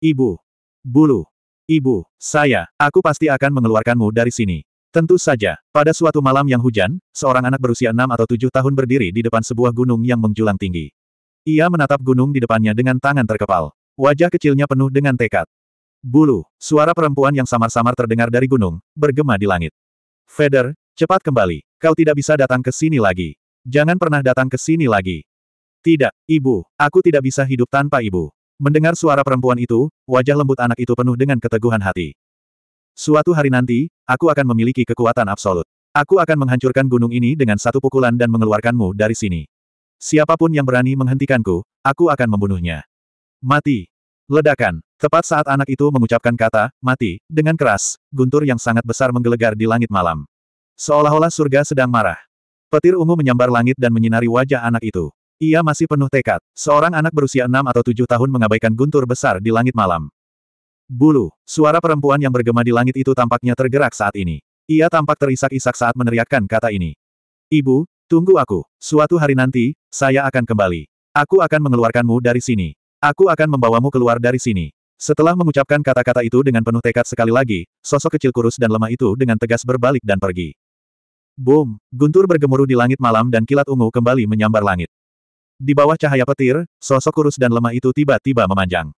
Ibu. Bulu. Ibu, saya, aku pasti akan mengeluarkanmu dari sini. Tentu saja, pada suatu malam yang hujan, seorang anak berusia enam atau tujuh tahun berdiri di depan sebuah gunung yang menjulang tinggi. Ia menatap gunung di depannya dengan tangan terkepal. Wajah kecilnya penuh dengan tekad. Bulu, suara perempuan yang samar-samar terdengar dari gunung, bergema di langit. Feder, cepat kembali. Kau tidak bisa datang ke sini lagi. Jangan pernah datang ke sini lagi. Tidak, ibu, aku tidak bisa hidup tanpa ibu. Mendengar suara perempuan itu, wajah lembut anak itu penuh dengan keteguhan hati. Suatu hari nanti, aku akan memiliki kekuatan absolut. Aku akan menghancurkan gunung ini dengan satu pukulan dan mengeluarkanmu dari sini. Siapapun yang berani menghentikanku, aku akan membunuhnya. Mati. Ledakan. Tepat saat anak itu mengucapkan kata, mati, dengan keras, guntur yang sangat besar menggelegar di langit malam. Seolah-olah surga sedang marah. Petir ungu menyambar langit dan menyinari wajah anak itu. Ia masih penuh tekad. Seorang anak berusia enam atau tujuh tahun mengabaikan guntur besar di langit malam. Bulu, suara perempuan yang bergema di langit itu tampaknya tergerak saat ini. Ia tampak terisak-isak saat meneriakkan kata ini. Ibu, tunggu aku. Suatu hari nanti, saya akan kembali. Aku akan mengeluarkanmu dari sini. Aku akan membawamu keluar dari sini. Setelah mengucapkan kata-kata itu dengan penuh tekad sekali lagi, sosok kecil kurus dan lemah itu dengan tegas berbalik dan pergi. Boom, guntur bergemuruh di langit malam dan kilat ungu kembali menyambar langit. Di bawah cahaya petir, sosok kurus dan lemah itu tiba-tiba memanjang.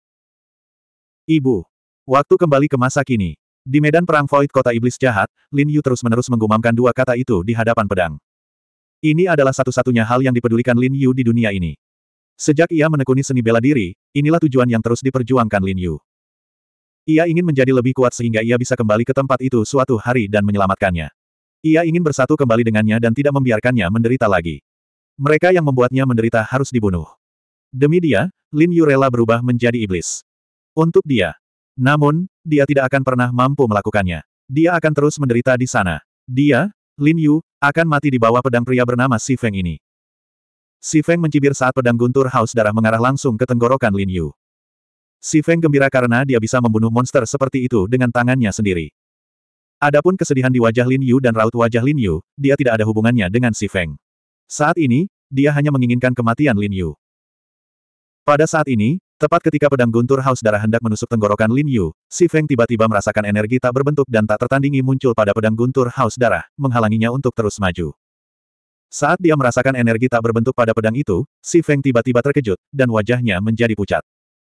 Ibu. Waktu kembali ke masa kini. Di medan perang void kota iblis jahat, Lin Yu terus-menerus menggumamkan dua kata itu di hadapan pedang. Ini adalah satu-satunya hal yang dipedulikan Lin Yu di dunia ini. Sejak ia menekuni seni bela diri, inilah tujuan yang terus diperjuangkan Lin Yu. Ia ingin menjadi lebih kuat sehingga ia bisa kembali ke tempat itu suatu hari dan menyelamatkannya. Ia ingin bersatu kembali dengannya dan tidak membiarkannya menderita lagi mereka yang membuatnya menderita harus dibunuh. Demi dia, Lin Yu rela berubah menjadi iblis. Untuk dia. Namun, dia tidak akan pernah mampu melakukannya. Dia akan terus menderita di sana. Dia, Lin Yu, akan mati di bawah pedang pria bernama Si Feng ini. Si Feng mencibir saat pedang guntur haus darah mengarah langsung ke tenggorokan Lin Yu. Si Feng gembira karena dia bisa membunuh monster seperti itu dengan tangannya sendiri. Adapun kesedihan di wajah Lin Yu dan raut wajah Lin Yu, dia tidak ada hubungannya dengan Si Feng. Saat ini, dia hanya menginginkan kematian Lin Yu. Pada saat ini, tepat ketika pedang guntur haus darah hendak menusuk tenggorokan Lin Yu, Si Feng tiba-tiba merasakan energi tak berbentuk dan tak tertandingi muncul pada pedang guntur haus darah, menghalanginya untuk terus maju. Saat dia merasakan energi tak berbentuk pada pedang itu, Si Feng tiba-tiba terkejut, dan wajahnya menjadi pucat.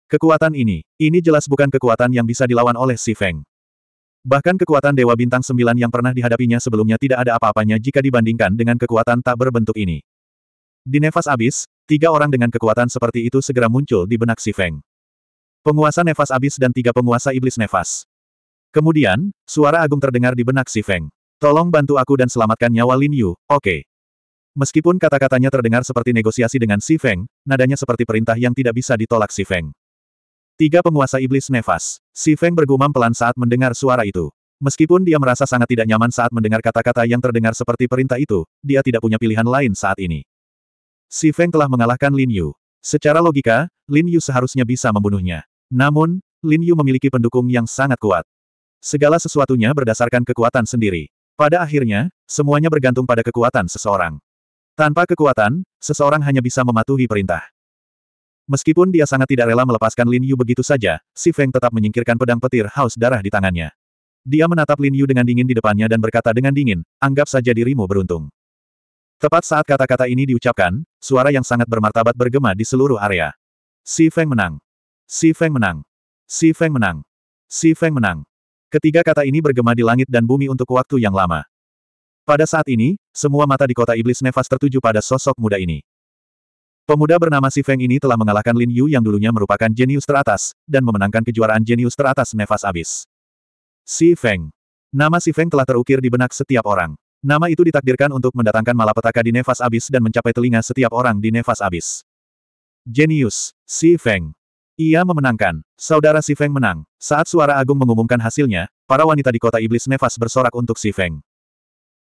Kekuatan ini, ini jelas bukan kekuatan yang bisa dilawan oleh Si Feng. Bahkan kekuatan Dewa Bintang Sembilan yang pernah dihadapinya sebelumnya tidak ada apa-apanya jika dibandingkan dengan kekuatan tak berbentuk ini. Di nefas abis, tiga orang dengan kekuatan seperti itu segera muncul di benak si Feng. Penguasa nefas abis dan tiga penguasa iblis nefas. Kemudian, suara agung terdengar di benak si Feng. Tolong bantu aku dan selamatkan nyawa Lin Yu, oke. Okay. Meskipun kata-katanya terdengar seperti negosiasi dengan si Feng, nadanya seperti perintah yang tidak bisa ditolak si Feng. Tiga penguasa iblis nefas. Si Feng bergumam pelan saat mendengar suara itu. Meskipun dia merasa sangat tidak nyaman saat mendengar kata-kata yang terdengar seperti perintah itu, dia tidak punya pilihan lain saat ini. Si Feng telah mengalahkan Lin Yu. Secara logika, Lin Yu seharusnya bisa membunuhnya. Namun, Lin Yu memiliki pendukung yang sangat kuat. Segala sesuatunya berdasarkan kekuatan sendiri. Pada akhirnya, semuanya bergantung pada kekuatan seseorang. Tanpa kekuatan, seseorang hanya bisa mematuhi perintah. Meskipun dia sangat tidak rela melepaskan Lin Yu begitu saja, Si Feng tetap menyingkirkan pedang petir haus darah di tangannya. Dia menatap Lin Yu dengan dingin di depannya dan berkata dengan dingin, anggap saja dirimu beruntung. Tepat saat kata-kata ini diucapkan, suara yang sangat bermartabat bergema di seluruh area. Si Feng menang. Si Feng menang. Si Feng menang. Si Feng menang. Ketiga kata ini bergema di langit dan bumi untuk waktu yang lama. Pada saat ini, semua mata di kota iblis nefas tertuju pada sosok muda ini. Pemuda bernama Si Feng ini telah mengalahkan Lin Yu yang dulunya merupakan jenius teratas, dan memenangkan kejuaraan jenius teratas nefas abis. Si Feng. Nama Si Feng telah terukir di benak setiap orang. Nama itu ditakdirkan untuk mendatangkan malapetaka di nefas abis dan mencapai telinga setiap orang di nefas abis. Jenius, Si Feng. Ia memenangkan. Saudara Si Feng menang. Saat suara agung mengumumkan hasilnya, para wanita di kota iblis nefas bersorak untuk Si Feng.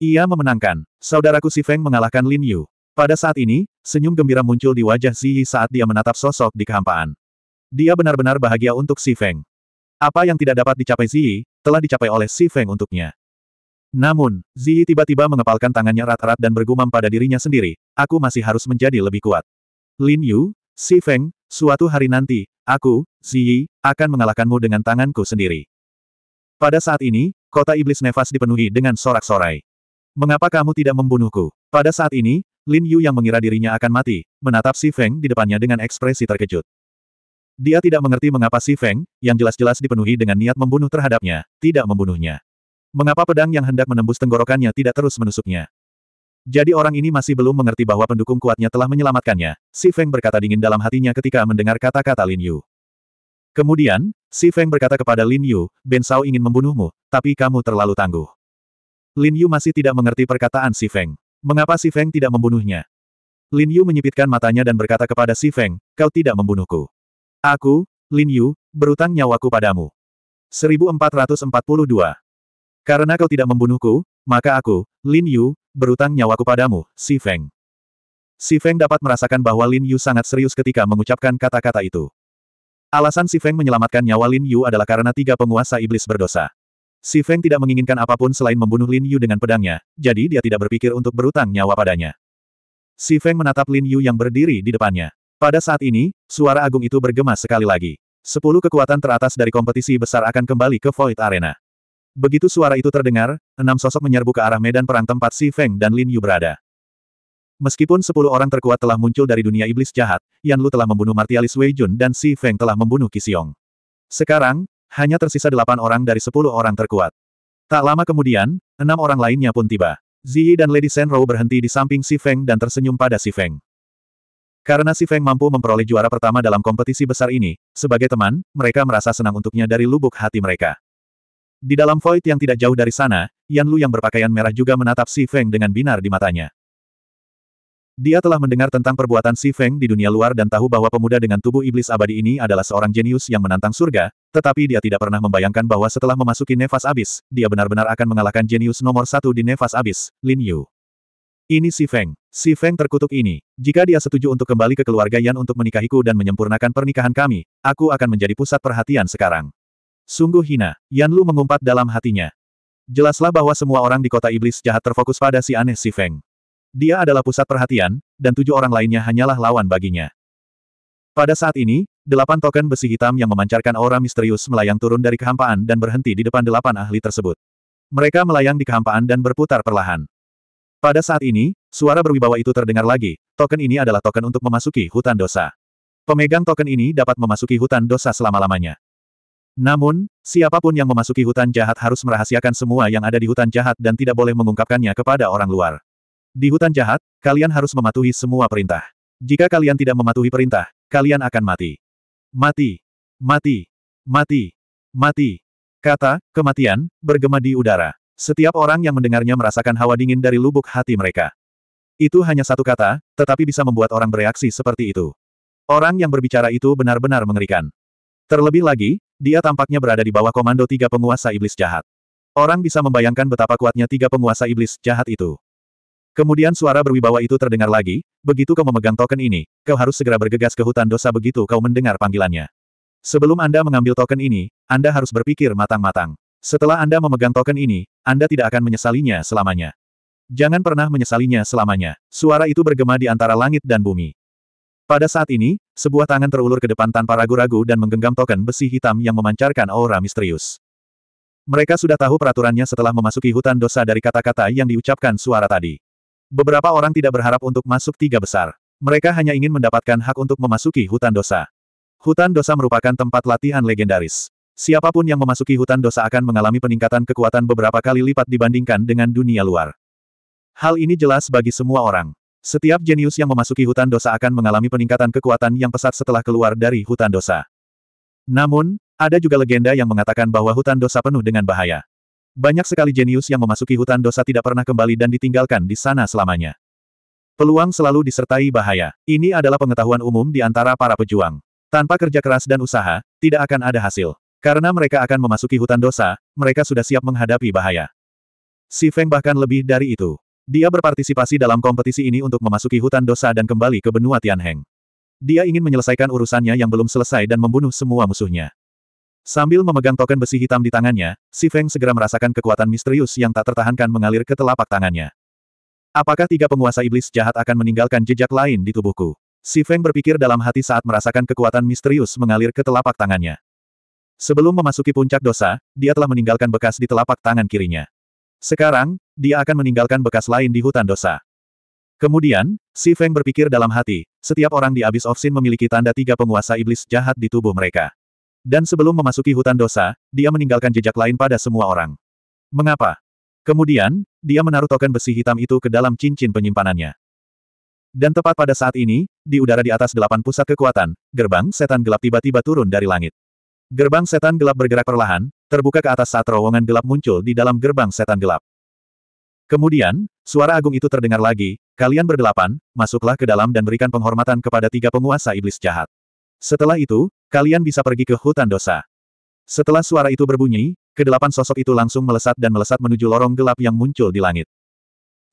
Ia memenangkan. Saudaraku Si Feng mengalahkan Lin Yu. Pada saat ini, senyum gembira muncul di wajah Ziyi saat dia menatap sosok di kehampaan. Dia benar-benar bahagia untuk Si Feng. Apa yang tidak dapat dicapai Ziyi, telah dicapai oleh Si Feng untuknya. Namun, Ziyi tiba-tiba mengepalkan tangannya erat-erat dan bergumam pada dirinya sendiri, aku masih harus menjadi lebih kuat. Lin Yu, Si Feng, suatu hari nanti, aku, Ziyi, akan mengalahkanmu dengan tanganku sendiri. Pada saat ini, kota iblis nefas dipenuhi dengan sorak-sorai. Mengapa kamu tidak membunuhku? Pada saat ini, Lin Yu yang mengira dirinya akan mati, menatap Si Feng di depannya dengan ekspresi terkejut. Dia tidak mengerti mengapa Si Feng, yang jelas-jelas dipenuhi dengan niat membunuh terhadapnya, tidak membunuhnya. Mengapa pedang yang hendak menembus tenggorokannya tidak terus menusuknya? Jadi orang ini masih belum mengerti bahwa pendukung kuatnya telah menyelamatkannya, Si Feng berkata dingin dalam hatinya ketika mendengar kata-kata Lin Yu. Kemudian, Si Feng berkata kepada Lin Yu, Ben Shao ingin membunuhmu, tapi kamu terlalu tangguh. Lin Yu masih tidak mengerti perkataan Si Feng. Mengapa Si Feng tidak membunuhnya? Lin Yu menyipitkan matanya dan berkata kepada Si Feng, kau tidak membunuhku. Aku, Lin Yu, berutang nyawaku padamu. 1442. Karena kau tidak membunuhku, maka aku, Lin Yu, berutang nyawaku padamu, Si Feng. Si Feng dapat merasakan bahwa Lin Yu sangat serius ketika mengucapkan kata-kata itu. Alasan Si Feng menyelamatkan nyawa Lin Yu adalah karena tiga penguasa iblis berdosa. Si Feng tidak menginginkan apapun selain membunuh Lin Yu dengan pedangnya, jadi dia tidak berpikir untuk berutang nyawa padanya. Si Feng menatap Lin Yu yang berdiri di depannya. Pada saat ini, suara agung itu bergema sekali lagi. Sepuluh kekuatan teratas dari kompetisi besar akan kembali ke Void Arena. Begitu suara itu terdengar, enam sosok menyerbu ke arah medan perang tempat Si Feng dan Lin Yu berada. Meskipun sepuluh orang terkuat telah muncul dari dunia iblis jahat, Yan Lu telah membunuh Martialis Wei Jun dan Si Feng telah membunuh Qi Xiong. Sekarang, hanya tersisa delapan orang dari sepuluh orang terkuat. Tak lama kemudian, enam orang lainnya pun tiba. Ziyi dan Lady Senro berhenti di samping Si Feng dan tersenyum pada Si Feng. Karena Si Feng mampu memperoleh juara pertama dalam kompetisi besar ini, sebagai teman, mereka merasa senang untuknya dari lubuk hati mereka. Di dalam void yang tidak jauh dari sana, Yan Lu yang berpakaian merah juga menatap Si Feng dengan binar di matanya. Dia telah mendengar tentang perbuatan Si Feng di dunia luar dan tahu bahwa pemuda dengan tubuh iblis abadi ini adalah seorang jenius yang menantang surga, tetapi dia tidak pernah membayangkan bahwa setelah memasuki nefas abis, dia benar-benar akan mengalahkan jenius nomor satu di nefas abis, Lin Yu. Ini si Feng. Si Feng terkutuk ini. Jika dia setuju untuk kembali ke keluarga Yan untuk menikahiku dan menyempurnakan pernikahan kami, aku akan menjadi pusat perhatian sekarang. Sungguh hina, Yan Lu mengumpat dalam hatinya. Jelaslah bahwa semua orang di kota iblis jahat terfokus pada si aneh si Feng. Dia adalah pusat perhatian, dan tujuh orang lainnya hanyalah lawan baginya. Pada saat ini, delapan token besi hitam yang memancarkan aura misterius melayang turun dari kehampaan dan berhenti di depan delapan ahli tersebut. Mereka melayang di kehampaan dan berputar perlahan. Pada saat ini, suara berwibawa itu terdengar lagi, token ini adalah token untuk memasuki hutan dosa. Pemegang token ini dapat memasuki hutan dosa selama-lamanya. Namun, siapapun yang memasuki hutan jahat harus merahasiakan semua yang ada di hutan jahat dan tidak boleh mengungkapkannya kepada orang luar. Di hutan jahat, kalian harus mematuhi semua perintah. Jika kalian tidak mematuhi perintah, kalian akan mati. Mati! Mati! Mati! Mati! Kata, kematian, bergema di udara. Setiap orang yang mendengarnya merasakan hawa dingin dari lubuk hati mereka. Itu hanya satu kata, tetapi bisa membuat orang bereaksi seperti itu. Orang yang berbicara itu benar-benar mengerikan. Terlebih lagi, dia tampaknya berada di bawah komando tiga penguasa iblis jahat. Orang bisa membayangkan betapa kuatnya tiga penguasa iblis jahat itu. Kemudian suara berwibawa itu terdengar lagi, begitu kau memegang token ini, kau harus segera bergegas ke hutan dosa begitu kau mendengar panggilannya. Sebelum Anda mengambil token ini, Anda harus berpikir matang-matang. Setelah Anda memegang token ini, Anda tidak akan menyesalinya selamanya. Jangan pernah menyesalinya selamanya. Suara itu bergema di antara langit dan bumi. Pada saat ini, sebuah tangan terulur ke depan tanpa ragu-ragu dan menggenggam token besi hitam yang memancarkan aura misterius. Mereka sudah tahu peraturannya setelah memasuki hutan dosa dari kata-kata yang diucapkan suara tadi. Beberapa orang tidak berharap untuk masuk tiga besar. Mereka hanya ingin mendapatkan hak untuk memasuki hutan dosa. Hutan dosa merupakan tempat latihan legendaris. Siapapun yang memasuki hutan dosa akan mengalami peningkatan kekuatan beberapa kali lipat dibandingkan dengan dunia luar. Hal ini jelas bagi semua orang. Setiap jenius yang memasuki hutan dosa akan mengalami peningkatan kekuatan yang pesat setelah keluar dari hutan dosa. Namun, ada juga legenda yang mengatakan bahwa hutan dosa penuh dengan bahaya. Banyak sekali jenius yang memasuki hutan dosa tidak pernah kembali dan ditinggalkan di sana selamanya. Peluang selalu disertai bahaya. Ini adalah pengetahuan umum di antara para pejuang. Tanpa kerja keras dan usaha, tidak akan ada hasil. Karena mereka akan memasuki hutan dosa, mereka sudah siap menghadapi bahaya. Si Feng bahkan lebih dari itu. Dia berpartisipasi dalam kompetisi ini untuk memasuki hutan dosa dan kembali ke benua Tianheng. Dia ingin menyelesaikan urusannya yang belum selesai dan membunuh semua musuhnya. Sambil memegang token besi hitam di tangannya, Si Feng segera merasakan kekuatan misterius yang tak tertahankan mengalir ke telapak tangannya. Apakah tiga penguasa iblis jahat akan meninggalkan jejak lain di tubuhku? Si Feng berpikir dalam hati saat merasakan kekuatan misterius mengalir ke telapak tangannya. Sebelum memasuki puncak dosa, dia telah meninggalkan bekas di telapak tangan kirinya. Sekarang, dia akan meninggalkan bekas lain di hutan dosa. Kemudian, Si Feng berpikir dalam hati, setiap orang di Abyss of Sin memiliki tanda tiga penguasa iblis jahat di tubuh mereka. Dan sebelum memasuki hutan dosa, dia meninggalkan jejak lain pada semua orang. Mengapa? Kemudian, dia menaruh token besi hitam itu ke dalam cincin penyimpanannya. Dan tepat pada saat ini, di udara di atas delapan pusat kekuatan, gerbang setan gelap tiba-tiba turun dari langit. Gerbang setan gelap bergerak perlahan, terbuka ke atas saat terowongan gelap muncul di dalam gerbang setan gelap. Kemudian, suara agung itu terdengar lagi, kalian berdelapan, masuklah ke dalam dan berikan penghormatan kepada tiga penguasa iblis jahat. Setelah itu, Kalian bisa pergi ke hutan dosa. Setelah suara itu berbunyi, kedelapan sosok itu langsung melesat dan melesat menuju lorong gelap yang muncul di langit.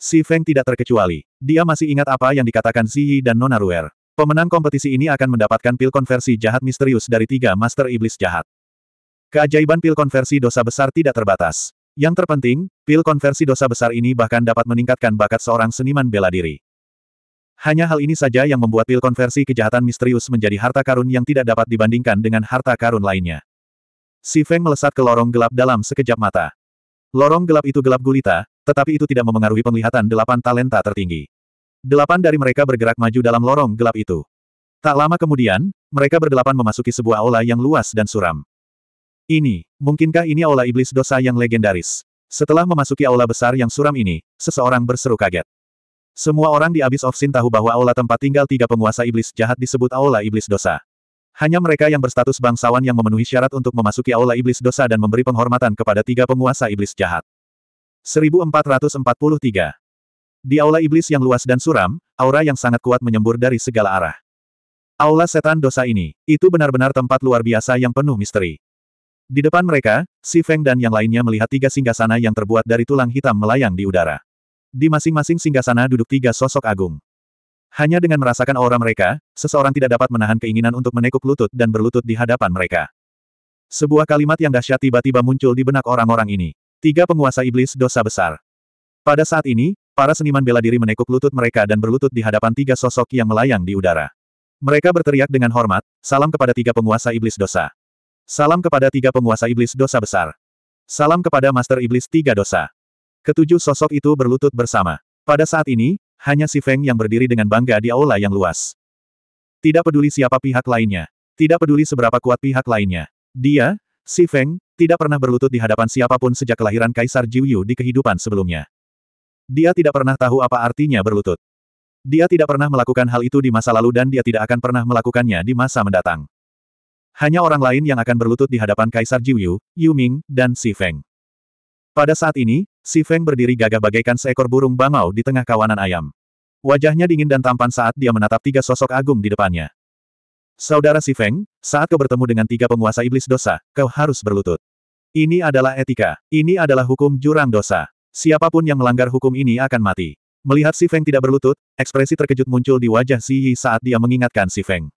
Si Feng tidak terkecuali. Dia masih ingat apa yang dikatakan Ziyi dan Nona Ruer. Pemenang kompetisi ini akan mendapatkan pil konversi jahat misterius dari tiga master iblis jahat. Keajaiban pil konversi dosa besar tidak terbatas. Yang terpenting, pil konversi dosa besar ini bahkan dapat meningkatkan bakat seorang seniman bela diri. Hanya hal ini saja yang membuat pil konversi kejahatan misterius menjadi harta karun yang tidak dapat dibandingkan dengan harta karun lainnya. Si Feng melesat ke lorong gelap dalam sekejap mata. Lorong gelap itu gelap gulita, tetapi itu tidak memengaruhi penglihatan delapan talenta tertinggi. Delapan dari mereka bergerak maju dalam lorong gelap itu. Tak lama kemudian, mereka berdelapan memasuki sebuah aula yang luas dan suram. Ini, mungkinkah ini aula iblis dosa yang legendaris? Setelah memasuki aula besar yang suram ini, seseorang berseru kaget. Semua orang di Abyss of Sin tahu bahwa aula tempat tinggal tiga penguasa iblis jahat disebut aula iblis dosa. Hanya mereka yang berstatus bangsawan yang memenuhi syarat untuk memasuki aula iblis dosa dan memberi penghormatan kepada tiga penguasa iblis jahat. 1443 Di aula iblis yang luas dan suram, aura yang sangat kuat menyembur dari segala arah. Aula setan dosa ini, itu benar-benar tempat luar biasa yang penuh misteri. Di depan mereka, Si Feng dan yang lainnya melihat tiga singgasana yang terbuat dari tulang hitam melayang di udara. Di masing-masing singgasana duduk tiga sosok agung. Hanya dengan merasakan aura mereka, seseorang tidak dapat menahan keinginan untuk menekuk lutut dan berlutut di hadapan mereka. Sebuah kalimat yang dahsyat tiba-tiba muncul di benak orang-orang ini. Tiga penguasa iblis dosa besar. Pada saat ini, para seniman bela diri menekuk lutut mereka dan berlutut di hadapan tiga sosok yang melayang di udara. Mereka berteriak dengan hormat, salam kepada tiga penguasa iblis dosa. Salam kepada tiga penguasa iblis dosa besar. Salam kepada Master Iblis Tiga Dosa. Ketujuh sosok itu berlutut bersama. Pada saat ini, hanya si Feng yang berdiri dengan bangga di aula yang luas. Tidak peduli siapa pihak lainnya. Tidak peduli seberapa kuat pihak lainnya. Dia, si Feng, tidak pernah berlutut di hadapan siapapun sejak kelahiran Kaisar Jiuyu di kehidupan sebelumnya. Dia tidak pernah tahu apa artinya berlutut. Dia tidak pernah melakukan hal itu di masa lalu dan dia tidak akan pernah melakukannya di masa mendatang. Hanya orang lain yang akan berlutut di hadapan Kaisar Jiuyu, Yu Ming, dan Si Feng. Pada saat ini, Si Feng berdiri gagah bagaikan seekor burung bangau di tengah kawanan ayam. Wajahnya dingin dan tampan saat dia menatap tiga sosok agung di depannya. Saudara Si Feng, saat kau bertemu dengan tiga penguasa iblis dosa, kau harus berlutut. Ini adalah etika, ini adalah hukum jurang dosa. Siapapun yang melanggar hukum ini akan mati. Melihat Si Feng tidak berlutut, ekspresi terkejut muncul di wajah Si Yi saat dia mengingatkan Si Feng.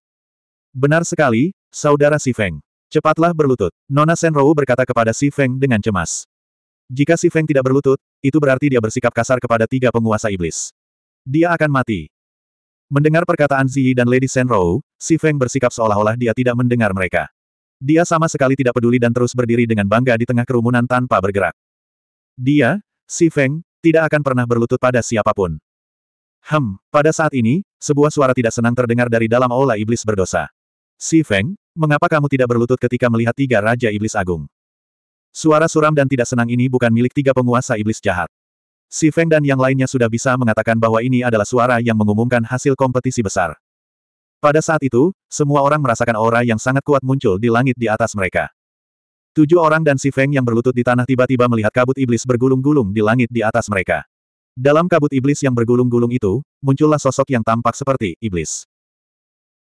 Benar sekali, Saudara Si Feng. Cepatlah berlutut. Nona Senrou berkata kepada Si Feng dengan cemas. Jika si Feng tidak berlutut, itu berarti dia bersikap kasar kepada tiga penguasa iblis. Dia akan mati. Mendengar perkataan Ziyi dan Lady Senrou, si Feng bersikap seolah-olah dia tidak mendengar mereka. Dia sama sekali tidak peduli dan terus berdiri dengan bangga di tengah kerumunan tanpa bergerak. Dia, si Feng, tidak akan pernah berlutut pada siapapun. Hem, pada saat ini, sebuah suara tidak senang terdengar dari dalam aula iblis berdosa. Si Feng, mengapa kamu tidak berlutut ketika melihat tiga Raja Iblis Agung? Suara suram dan tidak senang ini bukan milik tiga penguasa iblis jahat. Si Feng dan yang lainnya sudah bisa mengatakan bahwa ini adalah suara yang mengumumkan hasil kompetisi besar. Pada saat itu, semua orang merasakan aura yang sangat kuat muncul di langit di atas mereka. Tujuh orang dan si Feng yang berlutut di tanah tiba-tiba melihat kabut iblis bergulung-gulung di langit di atas mereka. Dalam kabut iblis yang bergulung-gulung itu, muncullah sosok yang tampak seperti iblis.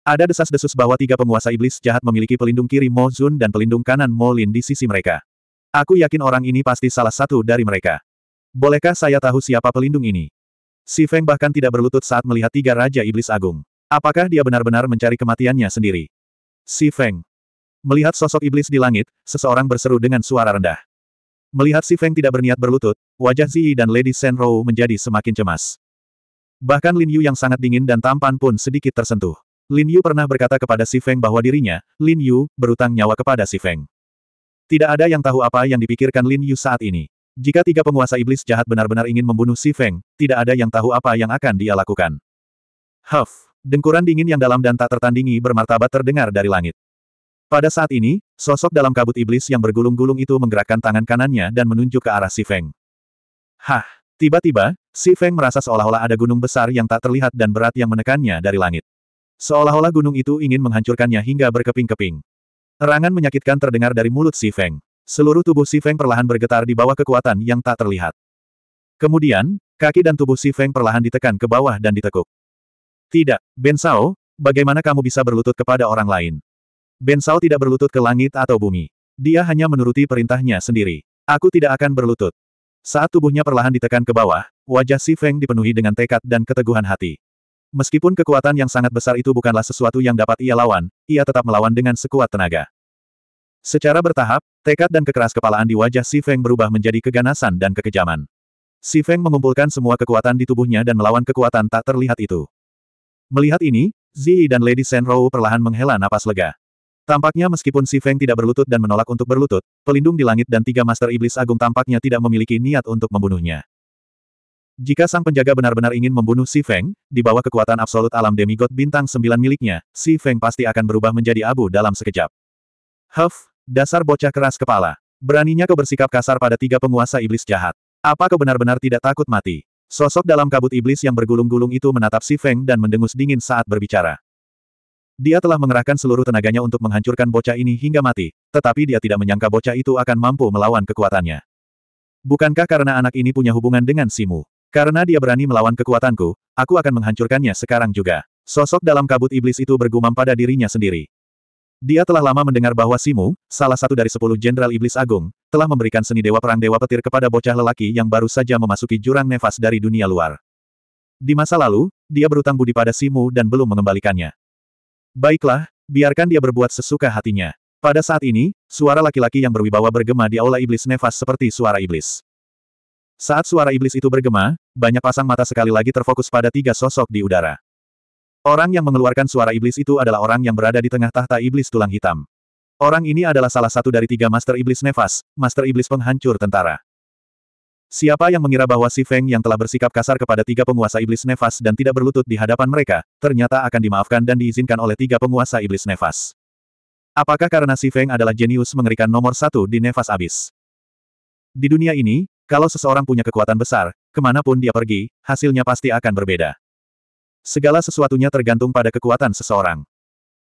Ada desas-desus bahwa tiga penguasa iblis jahat memiliki pelindung kiri Mo Zun dan pelindung kanan Mo Lin di sisi mereka. Aku yakin orang ini pasti salah satu dari mereka. Bolehkah saya tahu siapa pelindung ini? Si Feng bahkan tidak berlutut saat melihat tiga Raja Iblis Agung. Apakah dia benar-benar mencari kematiannya sendiri? Si Feng. Melihat sosok iblis di langit, seseorang berseru dengan suara rendah. Melihat si Feng tidak berniat berlutut, wajah Ziyi dan Lady Shen Rou menjadi semakin cemas. Bahkan Lin Yu yang sangat dingin dan tampan pun sedikit tersentuh. Lin Yu pernah berkata kepada Si Feng bahwa dirinya, Lin Yu, berutang nyawa kepada Si Feng. Tidak ada yang tahu apa yang dipikirkan Lin Yu saat ini. Jika tiga penguasa iblis jahat benar-benar ingin membunuh Si Feng, tidak ada yang tahu apa yang akan dia lakukan. Huff! Dengkuran dingin yang dalam dan tak tertandingi bermartabat terdengar dari langit. Pada saat ini, sosok dalam kabut iblis yang bergulung-gulung itu menggerakkan tangan kanannya dan menunjuk ke arah Si Feng. Hah! Tiba-tiba, Si Feng merasa seolah-olah ada gunung besar yang tak terlihat dan berat yang menekannya dari langit. Seolah-olah gunung itu ingin menghancurkannya hingga berkeping-keping. Erangan menyakitkan terdengar dari mulut Si Feng. Seluruh tubuh Si Feng perlahan bergetar di bawah kekuatan yang tak terlihat. Kemudian, kaki dan tubuh Si Feng perlahan ditekan ke bawah dan ditekuk. Tidak, Ben Sao, bagaimana kamu bisa berlutut kepada orang lain? Ben Sao tidak berlutut ke langit atau bumi. Dia hanya menuruti perintahnya sendiri. Aku tidak akan berlutut. Saat tubuhnya perlahan ditekan ke bawah, wajah Si Feng dipenuhi dengan tekad dan keteguhan hati. Meskipun kekuatan yang sangat besar itu bukanlah sesuatu yang dapat ia lawan, ia tetap melawan dengan sekuat tenaga. Secara bertahap, tekad dan kekeras kepalaan di wajah Si Feng berubah menjadi keganasan dan kekejaman. Si Feng mengumpulkan semua kekuatan di tubuhnya dan melawan kekuatan tak terlihat itu. Melihat ini, Zi dan Lady Shen Rou perlahan menghela napas lega. Tampaknya meskipun Si Feng tidak berlutut dan menolak untuk berlutut, pelindung di langit dan tiga master iblis agung tampaknya tidak memiliki niat untuk membunuhnya. Jika sang penjaga benar-benar ingin membunuh Si Feng, di bawah kekuatan absolut alam demigod bintang sembilan miliknya, Si Feng pasti akan berubah menjadi abu dalam sekejap. Huff, dasar bocah keras kepala. Beraninya kau bersikap kasar pada tiga penguasa iblis jahat. Apa kau benar-benar tidak takut mati? Sosok dalam kabut iblis yang bergulung-gulung itu menatap Si Feng dan mendengus dingin saat berbicara. Dia telah mengerahkan seluruh tenaganya untuk menghancurkan bocah ini hingga mati, tetapi dia tidak menyangka bocah itu akan mampu melawan kekuatannya. Bukankah karena anak ini punya hubungan dengan Simu? Karena dia berani melawan kekuatanku, aku akan menghancurkannya sekarang juga. Sosok dalam kabut iblis itu bergumam pada dirinya sendiri. Dia telah lama mendengar bahwa Simu, salah satu dari sepuluh jenderal iblis agung, telah memberikan seni dewa perang dewa petir kepada bocah lelaki yang baru saja memasuki jurang nefas dari dunia luar. Di masa lalu, dia berutang budi pada Simu dan belum mengembalikannya. Baiklah, biarkan dia berbuat sesuka hatinya. Pada saat ini, suara laki-laki yang berwibawa bergema di aula iblis nefas seperti suara iblis. Saat suara iblis itu bergema, banyak pasang mata sekali lagi terfokus pada tiga sosok di udara. Orang yang mengeluarkan suara iblis itu adalah orang yang berada di tengah tahta iblis tulang hitam. Orang ini adalah salah satu dari tiga Master Iblis Nefas, Master Iblis Penghancur Tentara. Siapa yang mengira bahwa Si Feng yang telah bersikap kasar kepada tiga penguasa iblis nefas dan tidak berlutut di hadapan mereka, ternyata akan dimaafkan dan diizinkan oleh tiga penguasa iblis nefas. Apakah karena Si Feng adalah jenius mengerikan nomor satu di nefas abis? Di dunia ini, kalau seseorang punya kekuatan besar, Kemanapun dia pergi, hasilnya pasti akan berbeda. Segala sesuatunya tergantung pada kekuatan seseorang.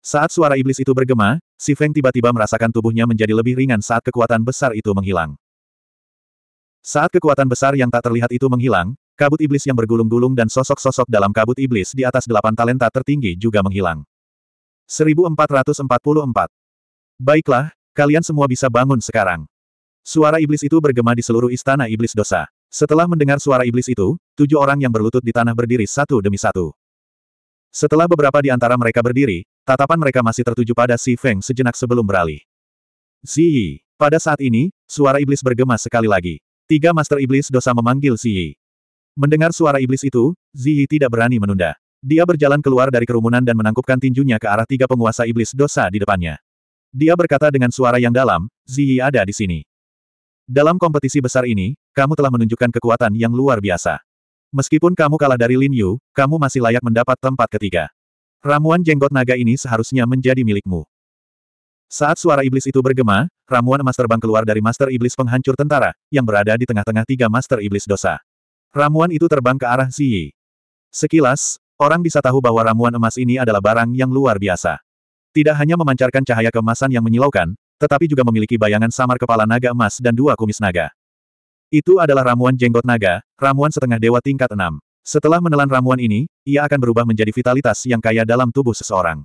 Saat suara iblis itu bergema, Si Feng tiba-tiba merasakan tubuhnya menjadi lebih ringan saat kekuatan besar itu menghilang. Saat kekuatan besar yang tak terlihat itu menghilang, kabut iblis yang bergulung-gulung dan sosok-sosok dalam kabut iblis di atas delapan talenta tertinggi juga menghilang. 1444 Baiklah, kalian semua bisa bangun sekarang. Suara iblis itu bergema di seluruh istana iblis dosa. Setelah mendengar suara iblis itu, tujuh orang yang berlutut di tanah berdiri satu demi satu. Setelah beberapa di antara mereka berdiri, tatapan mereka masih tertuju pada Si Feng sejenak sebelum beralih. Yi. Pada saat ini, suara iblis bergema sekali lagi. Tiga master iblis dosa memanggil Yi. Mendengar suara iblis itu, Yi tidak berani menunda. Dia berjalan keluar dari kerumunan dan menangkupkan tinjunya ke arah tiga penguasa iblis dosa di depannya. Dia berkata dengan suara yang dalam, Yi ada di sini. Dalam kompetisi besar ini, kamu telah menunjukkan kekuatan yang luar biasa. Meskipun kamu kalah dari Lin Yu, kamu masih layak mendapat tempat ketiga. Ramuan jenggot naga ini seharusnya menjadi milikmu. Saat suara iblis itu bergema, ramuan emas terbang keluar dari Master Iblis Penghancur Tentara, yang berada di tengah-tengah tiga Master Iblis Dosa. Ramuan itu terbang ke arah Ziyi. Sekilas, orang bisa tahu bahwa ramuan emas ini adalah barang yang luar biasa. Tidak hanya memancarkan cahaya kemasan yang menyilaukan, tetapi juga memiliki bayangan samar kepala naga emas dan dua kumis naga. Itu adalah ramuan jenggot naga, ramuan setengah dewa tingkat enam. Setelah menelan ramuan ini, ia akan berubah menjadi vitalitas yang kaya dalam tubuh seseorang.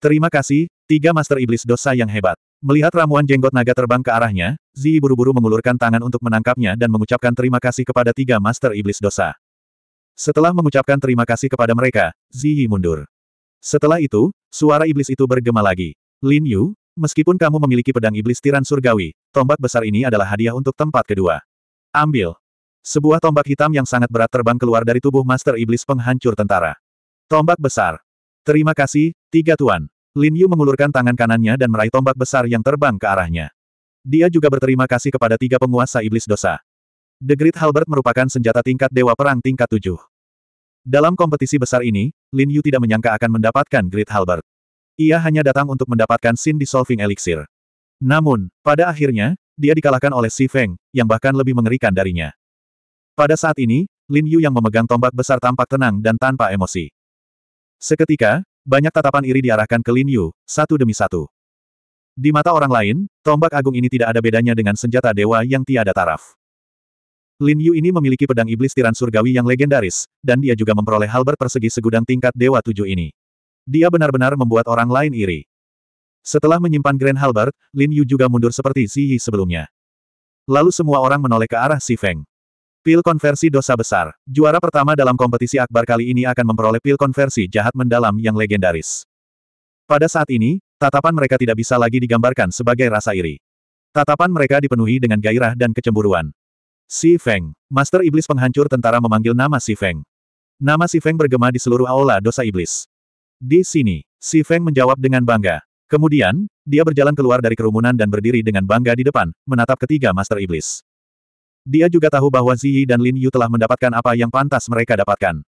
Terima kasih, tiga master iblis dosa yang hebat. Melihat ramuan jenggot naga terbang ke arahnya, Zi buru-buru mengulurkan tangan untuk menangkapnya dan mengucapkan terima kasih kepada tiga master iblis dosa. Setelah mengucapkan terima kasih kepada mereka, Zi mundur. Setelah itu, suara iblis itu bergema lagi. Lin Yu, Meskipun kamu memiliki pedang iblis tiran surgawi, tombak besar ini adalah hadiah untuk tempat kedua. Ambil. Sebuah tombak hitam yang sangat berat terbang keluar dari tubuh Master Iblis penghancur tentara. Tombak besar. Terima kasih, tiga tuan. Lin Yu mengulurkan tangan kanannya dan meraih tombak besar yang terbang ke arahnya. Dia juga berterima kasih kepada tiga penguasa iblis dosa. The Great Halbert merupakan senjata tingkat Dewa Perang tingkat tujuh. Dalam kompetisi besar ini, Lin Yu tidak menyangka akan mendapatkan Great Halbert. Ia hanya datang untuk mendapatkan Sin Dissolving Elixir. Namun, pada akhirnya, dia dikalahkan oleh Si Feng, yang bahkan lebih mengerikan darinya. Pada saat ini, Lin Yu yang memegang tombak besar tampak tenang dan tanpa emosi. Seketika, banyak tatapan iri diarahkan ke Lin Yu, satu demi satu. Di mata orang lain, tombak agung ini tidak ada bedanya dengan senjata dewa yang tiada taraf. Lin Yu ini memiliki pedang iblis tiran surgawi yang legendaris, dan dia juga memperoleh halber persegi segudang tingkat Dewa Tujuh ini. Dia benar-benar membuat orang lain iri. Setelah menyimpan Grand Halbert, Lin Yu juga mundur seperti Si Yi sebelumnya. Lalu semua orang menoleh ke arah Si Feng. Pil konversi dosa besar. Juara pertama dalam kompetisi akbar kali ini akan memperoleh pil konversi jahat mendalam yang legendaris. Pada saat ini, tatapan mereka tidak bisa lagi digambarkan sebagai rasa iri. Tatapan mereka dipenuhi dengan gairah dan kecemburuan. Si Feng, Master Iblis Penghancur Tentara memanggil nama Si Feng. Nama Si Feng bergema di seluruh aula dosa iblis. Di sini, si Feng menjawab dengan bangga. Kemudian, dia berjalan keluar dari kerumunan dan berdiri dengan bangga di depan, menatap ketiga Master Iblis. Dia juga tahu bahwa Ziyi dan Lin Yu telah mendapatkan apa yang pantas mereka dapatkan.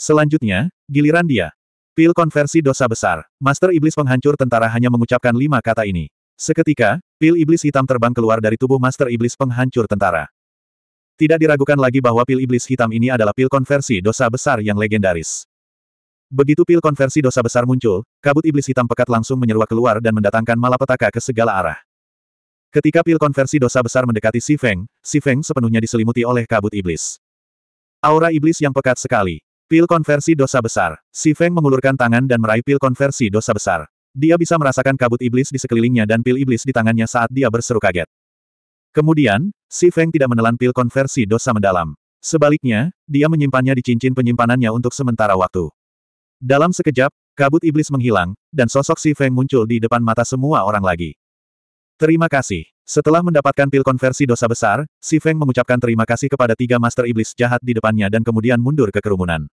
Selanjutnya, giliran dia. Pil konversi dosa besar. Master Iblis penghancur tentara hanya mengucapkan lima kata ini. Seketika, pil iblis hitam terbang keluar dari tubuh Master Iblis penghancur tentara. Tidak diragukan lagi bahwa pil iblis hitam ini adalah pil konversi dosa besar yang legendaris. Begitu pil konversi dosa besar muncul, kabut iblis hitam pekat langsung menyeruak keluar dan mendatangkan malapetaka ke segala arah. Ketika pil konversi dosa besar mendekati Si Feng, Si Feng sepenuhnya diselimuti oleh kabut iblis. Aura iblis yang pekat sekali. Pil konversi dosa besar. Si Feng mengulurkan tangan dan meraih pil konversi dosa besar. Dia bisa merasakan kabut iblis di sekelilingnya dan pil iblis di tangannya saat dia berseru kaget. Kemudian, Si Feng tidak menelan pil konversi dosa mendalam. Sebaliknya, dia menyimpannya di cincin penyimpanannya untuk sementara waktu. Dalam sekejap, kabut iblis menghilang, dan sosok Si Feng muncul di depan mata semua orang lagi. Terima kasih. Setelah mendapatkan pil konversi dosa besar, Si Feng mengucapkan terima kasih kepada tiga master iblis jahat di depannya dan kemudian mundur ke kerumunan.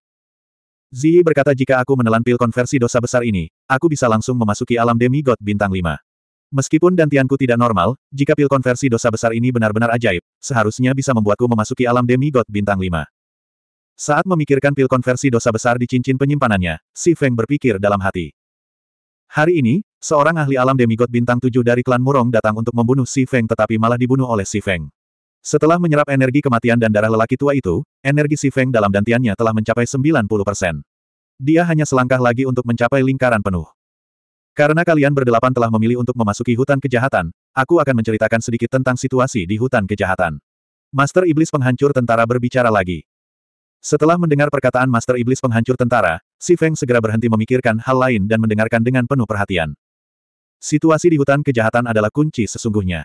Zi berkata jika aku menelan pil konversi dosa besar ini, aku bisa langsung memasuki alam demigod bintang lima. Meskipun dantianku tidak normal, jika pil konversi dosa besar ini benar-benar ajaib, seharusnya bisa membuatku memasuki alam demigod bintang lima. Saat memikirkan pil konversi dosa besar di cincin penyimpanannya, Si Feng berpikir dalam hati. Hari ini, seorang ahli alam demigod bintang tujuh dari klan Murong datang untuk membunuh Si Feng tetapi malah dibunuh oleh Si Feng. Setelah menyerap energi kematian dan darah lelaki tua itu, energi Si Feng dalam dantiannya telah mencapai 90 persen. Dia hanya selangkah lagi untuk mencapai lingkaran penuh. Karena kalian berdelapan telah memilih untuk memasuki hutan kejahatan, aku akan menceritakan sedikit tentang situasi di hutan kejahatan. Master Iblis penghancur tentara berbicara lagi. Setelah mendengar perkataan Master Iblis penghancur tentara, Si Feng segera berhenti memikirkan hal lain dan mendengarkan dengan penuh perhatian. Situasi di hutan kejahatan adalah kunci sesungguhnya.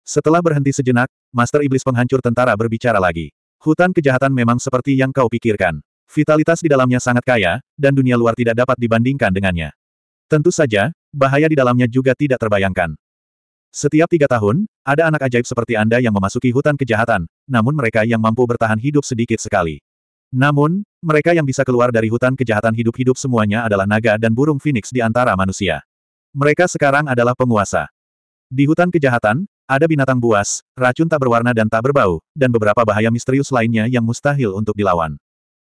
Setelah berhenti sejenak, Master Iblis penghancur tentara berbicara lagi. Hutan kejahatan memang seperti yang kau pikirkan. Vitalitas di dalamnya sangat kaya, dan dunia luar tidak dapat dibandingkan dengannya. Tentu saja, bahaya di dalamnya juga tidak terbayangkan. Setiap tiga tahun, ada anak ajaib seperti Anda yang memasuki hutan kejahatan, namun mereka yang mampu bertahan hidup sedikit sekali. Namun, mereka yang bisa keluar dari hutan kejahatan hidup-hidup semuanya adalah naga dan burung phoenix di antara manusia. Mereka sekarang adalah penguasa. Di hutan kejahatan, ada binatang buas, racun tak berwarna dan tak berbau, dan beberapa bahaya misterius lainnya yang mustahil untuk dilawan.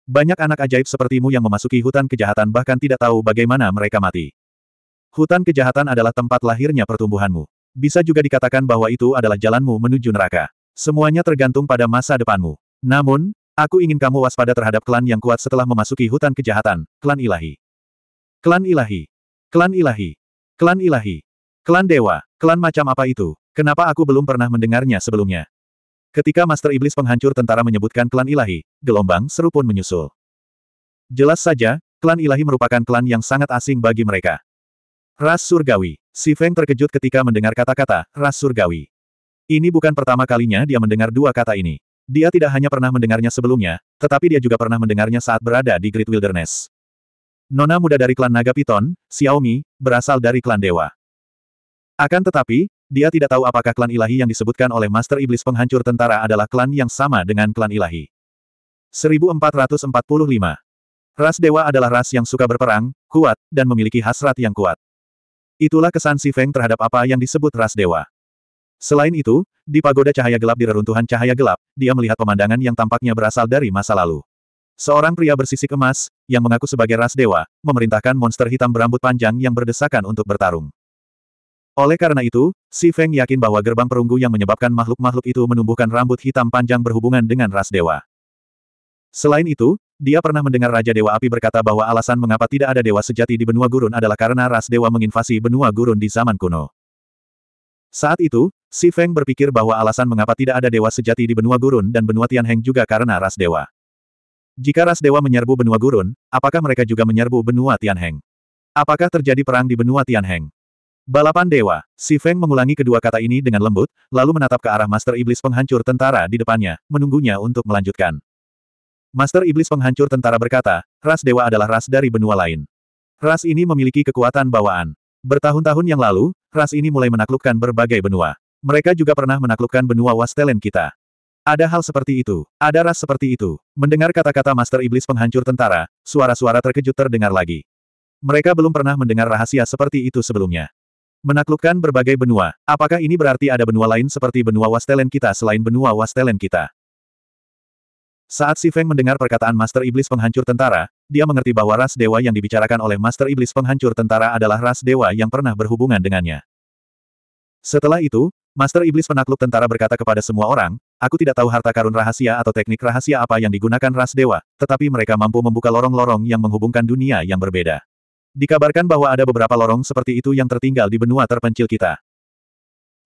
Banyak anak ajaib sepertimu yang memasuki hutan kejahatan bahkan tidak tahu bagaimana mereka mati. Hutan kejahatan adalah tempat lahirnya pertumbuhanmu. Bisa juga dikatakan bahwa itu adalah jalanmu menuju neraka. Semuanya tergantung pada masa depanmu. Namun, Aku ingin kamu waspada terhadap klan yang kuat setelah memasuki hutan kejahatan, klan ilahi. Klan ilahi. Klan ilahi. Klan ilahi. Klan dewa. Klan macam apa itu? Kenapa aku belum pernah mendengarnya sebelumnya? Ketika Master Iblis penghancur tentara menyebutkan klan ilahi, gelombang seru pun menyusul. Jelas saja, klan ilahi merupakan klan yang sangat asing bagi mereka. Ras Surgawi. Si Feng terkejut ketika mendengar kata-kata, Ras Surgawi. Ini bukan pertama kalinya dia mendengar dua kata ini. Dia tidak hanya pernah mendengarnya sebelumnya, tetapi dia juga pernah mendengarnya saat berada di Great Wilderness. Nona muda dari klan Naga Piton, Xiaomi, berasal dari klan Dewa. Akan tetapi, dia tidak tahu apakah klan ilahi yang disebutkan oleh Master Iblis Penghancur Tentara adalah klan yang sama dengan klan ilahi. 1445 Ras Dewa adalah ras yang suka berperang, kuat, dan memiliki hasrat yang kuat. Itulah kesan Si Feng terhadap apa yang disebut ras Dewa. Selain itu, di pagoda cahaya gelap di reruntuhan cahaya gelap, dia melihat pemandangan yang tampaknya berasal dari masa lalu. Seorang pria bersisik emas, yang mengaku sebagai ras dewa, memerintahkan monster hitam berambut panjang yang berdesakan untuk bertarung. Oleh karena itu, Si Feng yakin bahwa gerbang perunggu yang menyebabkan makhluk-makhluk itu menumbuhkan rambut hitam panjang berhubungan dengan ras dewa. Selain itu, dia pernah mendengar Raja Dewa Api berkata bahwa alasan mengapa tidak ada dewa sejati di benua gurun adalah karena ras dewa menginvasi benua gurun di zaman kuno. Saat itu, Si Feng berpikir bahwa alasan mengapa tidak ada dewa sejati di benua gurun dan benua Tianheng juga karena ras dewa. Jika ras dewa menyerbu benua gurun, apakah mereka juga menyerbu benua Tianheng? Apakah terjadi perang di benua Tianheng? Balapan dewa, Si Feng mengulangi kedua kata ini dengan lembut, lalu menatap ke arah Master Iblis penghancur tentara di depannya, menunggunya untuk melanjutkan. Master Iblis penghancur tentara berkata, ras dewa adalah ras dari benua lain. Ras ini memiliki kekuatan bawaan. Bertahun-tahun yang lalu, ras ini mulai menaklukkan berbagai benua. Mereka juga pernah menaklukkan benua Wastelen kita. Ada hal seperti itu, ada ras seperti itu. Mendengar kata-kata Master Iblis penghancur tentara, suara-suara terkejut terdengar lagi. Mereka belum pernah mendengar rahasia seperti itu sebelumnya. Menaklukkan berbagai benua, apakah ini berarti ada benua lain seperti benua Wastelen kita selain benua Wastelen kita? Saat Si Feng mendengar perkataan Master Iblis Penghancur Tentara, dia mengerti bahwa ras dewa yang dibicarakan oleh Master Iblis Penghancur Tentara adalah ras dewa yang pernah berhubungan dengannya. Setelah itu, Master Iblis Penakluk Tentara berkata kepada semua orang, aku tidak tahu harta karun rahasia atau teknik rahasia apa yang digunakan ras dewa, tetapi mereka mampu membuka lorong-lorong yang menghubungkan dunia yang berbeda. Dikabarkan bahwa ada beberapa lorong seperti itu yang tertinggal di benua terpencil kita.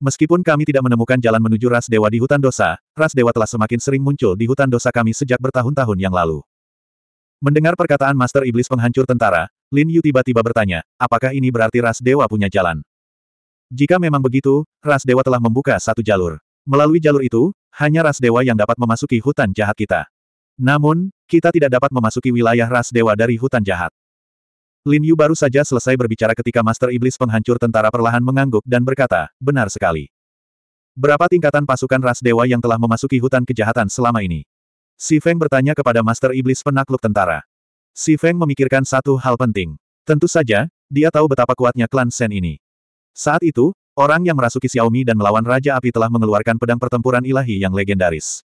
Meskipun kami tidak menemukan jalan menuju ras dewa di hutan dosa, ras dewa telah semakin sering muncul di hutan dosa kami sejak bertahun-tahun yang lalu. Mendengar perkataan Master Iblis penghancur tentara, Lin Yu tiba-tiba bertanya, apakah ini berarti ras dewa punya jalan? Jika memang begitu, ras dewa telah membuka satu jalur. Melalui jalur itu, hanya ras dewa yang dapat memasuki hutan jahat kita. Namun, kita tidak dapat memasuki wilayah ras dewa dari hutan jahat. Lin Yu baru saja selesai berbicara ketika Master Iblis penghancur tentara perlahan mengangguk dan berkata, benar sekali. Berapa tingkatan pasukan ras dewa yang telah memasuki hutan kejahatan selama ini? Si Feng bertanya kepada Master Iblis penakluk tentara. Si Feng memikirkan satu hal penting. Tentu saja, dia tahu betapa kuatnya klan Shen ini. Saat itu, orang yang merasuki Xiaomi dan melawan Raja Api telah mengeluarkan pedang pertempuran ilahi yang legendaris.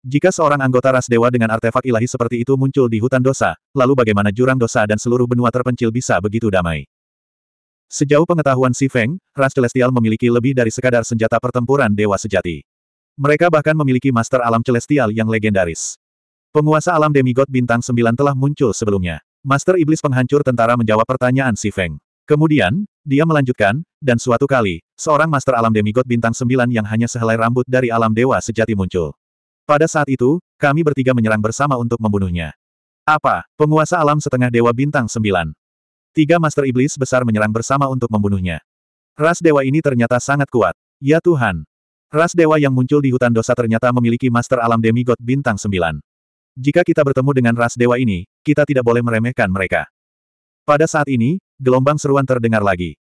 Jika seorang anggota ras dewa dengan artefak ilahi seperti itu muncul di hutan dosa, lalu bagaimana jurang dosa dan seluruh benua terpencil bisa begitu damai? Sejauh pengetahuan Si Feng, ras celestial memiliki lebih dari sekadar senjata pertempuran dewa sejati. Mereka bahkan memiliki master alam celestial yang legendaris. Penguasa alam demigod bintang 9 telah muncul sebelumnya. Master iblis penghancur tentara menjawab pertanyaan Si Feng. Kemudian, dia melanjutkan, dan suatu kali, seorang master alam demigod bintang 9 yang hanya sehelai rambut dari alam dewa sejati muncul. Pada saat itu, kami bertiga menyerang bersama untuk membunuhnya. Apa? Penguasa alam setengah dewa bintang sembilan. Tiga master iblis besar menyerang bersama untuk membunuhnya. Ras dewa ini ternyata sangat kuat. Ya Tuhan. Ras dewa yang muncul di hutan dosa ternyata memiliki master alam demigod bintang sembilan. Jika kita bertemu dengan ras dewa ini, kita tidak boleh meremehkan mereka. Pada saat ini, gelombang seruan terdengar lagi.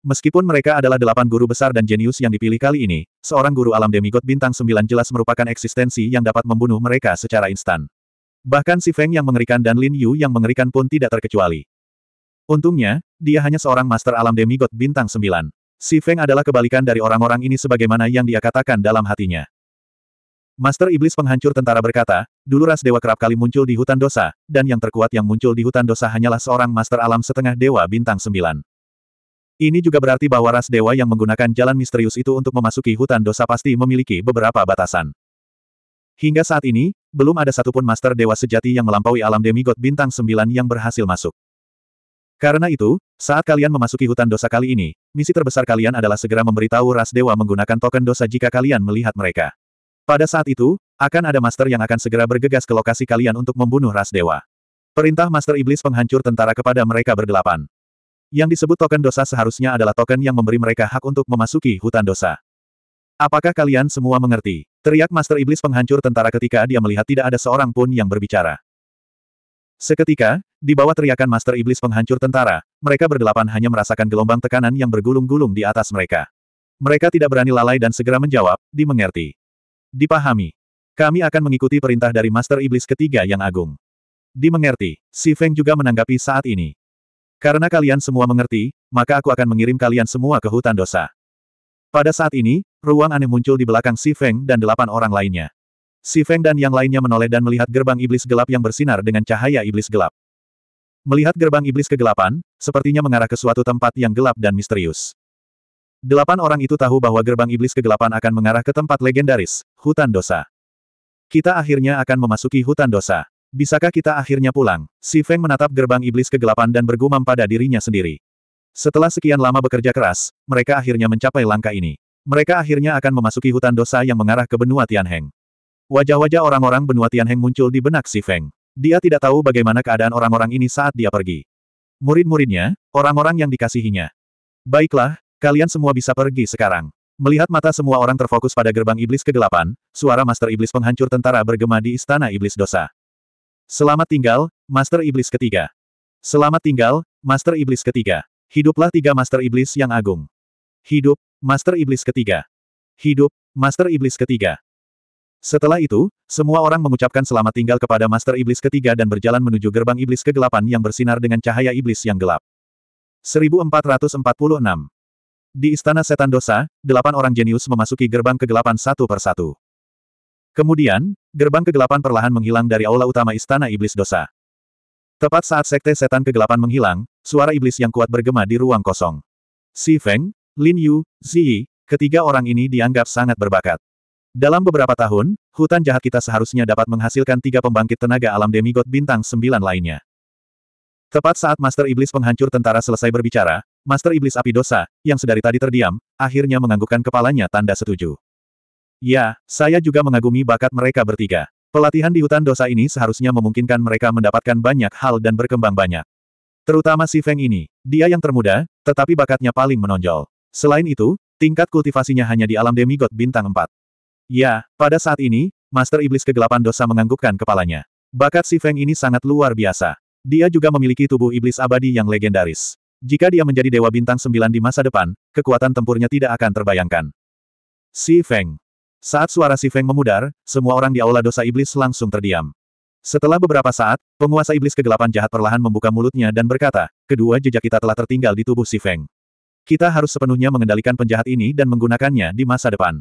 Meskipun mereka adalah delapan guru besar dan jenius yang dipilih kali ini, seorang guru alam demigod bintang sembilan jelas merupakan eksistensi yang dapat membunuh mereka secara instan. Bahkan si Feng yang mengerikan dan Lin Yu yang mengerikan pun tidak terkecuali. Untungnya, dia hanya seorang master alam demigod bintang sembilan. Si Feng adalah kebalikan dari orang-orang ini sebagaimana yang dia katakan dalam hatinya. Master Iblis Penghancur Tentara berkata, dulu ras dewa kerap kali muncul di hutan dosa, dan yang terkuat yang muncul di hutan dosa hanyalah seorang master alam setengah dewa bintang sembilan. Ini juga berarti bahwa ras dewa yang menggunakan jalan misterius itu untuk memasuki hutan dosa pasti memiliki beberapa batasan. Hingga saat ini, belum ada satupun master dewa sejati yang melampaui alam demigod bintang sembilan yang berhasil masuk. Karena itu, saat kalian memasuki hutan dosa kali ini, misi terbesar kalian adalah segera memberitahu ras dewa menggunakan token dosa jika kalian melihat mereka. Pada saat itu, akan ada master yang akan segera bergegas ke lokasi kalian untuk membunuh ras dewa. Perintah Master Iblis Penghancur Tentara kepada mereka berdelapan. Yang disebut token dosa seharusnya adalah token yang memberi mereka hak untuk memasuki hutan dosa. Apakah kalian semua mengerti? Teriak Master Iblis penghancur tentara ketika dia melihat tidak ada seorang pun yang berbicara. Seketika, di bawah teriakan Master Iblis penghancur tentara, mereka berdelapan hanya merasakan gelombang tekanan yang bergulung-gulung di atas mereka. Mereka tidak berani lalai dan segera menjawab, dimengerti. Dipahami. Kami akan mengikuti perintah dari Master Iblis ketiga yang agung. Dimengerti, Si Feng juga menanggapi saat ini. Karena kalian semua mengerti, maka aku akan mengirim kalian semua ke hutan dosa. Pada saat ini, ruang aneh muncul di belakang Si Feng dan delapan orang lainnya. Si Feng dan yang lainnya menoleh dan melihat gerbang iblis gelap yang bersinar dengan cahaya iblis gelap. Melihat gerbang iblis kegelapan, sepertinya mengarah ke suatu tempat yang gelap dan misterius. Delapan orang itu tahu bahwa gerbang iblis kegelapan akan mengarah ke tempat legendaris, hutan dosa. Kita akhirnya akan memasuki hutan dosa. Bisakah kita akhirnya pulang? Si Feng menatap gerbang iblis kegelapan dan bergumam pada dirinya sendiri. Setelah sekian lama bekerja keras, mereka akhirnya mencapai langkah ini. Mereka akhirnya akan memasuki hutan dosa yang mengarah ke benua Tianheng. Wajah-wajah orang-orang benua Tianheng muncul di benak Si Feng. Dia tidak tahu bagaimana keadaan orang-orang ini saat dia pergi. Murid-muridnya, orang-orang yang dikasihinya. Baiklah, kalian semua bisa pergi sekarang. Melihat mata semua orang terfokus pada gerbang iblis kegelapan, suara Master Iblis penghancur tentara bergema di istana iblis dosa. Selamat tinggal, Master Iblis ketiga. Selamat tinggal, Master Iblis ketiga. Hiduplah tiga Master Iblis yang agung. Hidup, Master Iblis ketiga. Hidup, Master Iblis ketiga. Setelah itu, semua orang mengucapkan selamat tinggal kepada Master Iblis ketiga dan berjalan menuju gerbang iblis kegelapan yang bersinar dengan cahaya iblis yang gelap. 1446 Di Istana Setan Dosa, delapan orang jenius memasuki gerbang kegelapan satu persatu. Kemudian, Gerbang kegelapan perlahan menghilang dari aula utama Istana Iblis Dosa. Tepat saat sekte setan kegelapan menghilang, suara iblis yang kuat bergema di ruang kosong. Si Feng, Lin Yu, Ziyi, ketiga orang ini dianggap sangat berbakat. Dalam beberapa tahun, hutan jahat kita seharusnya dapat menghasilkan tiga pembangkit tenaga alam demigod bintang sembilan lainnya. Tepat saat Master Iblis penghancur tentara selesai berbicara, Master Iblis api dosa, yang sedari tadi terdiam, akhirnya menganggukkan kepalanya tanda setuju. Ya, saya juga mengagumi bakat mereka bertiga. Pelatihan di hutan dosa ini seharusnya memungkinkan mereka mendapatkan banyak hal dan berkembang banyak. Terutama si Feng ini. Dia yang termuda, tetapi bakatnya paling menonjol. Selain itu, tingkat kultivasinya hanya di alam demigod bintang 4. Ya, pada saat ini, Master Iblis Kegelapan Dosa menganggukkan kepalanya. Bakat si Feng ini sangat luar biasa. Dia juga memiliki tubuh iblis abadi yang legendaris. Jika dia menjadi Dewa Bintang 9 di masa depan, kekuatan tempurnya tidak akan terbayangkan. Si Feng. Saat suara si Feng memudar, semua orang di aula dosa iblis langsung terdiam. Setelah beberapa saat, penguasa iblis kegelapan jahat perlahan membuka mulutnya dan berkata, kedua jejak kita telah tertinggal di tubuh si Feng. Kita harus sepenuhnya mengendalikan penjahat ini dan menggunakannya di masa depan.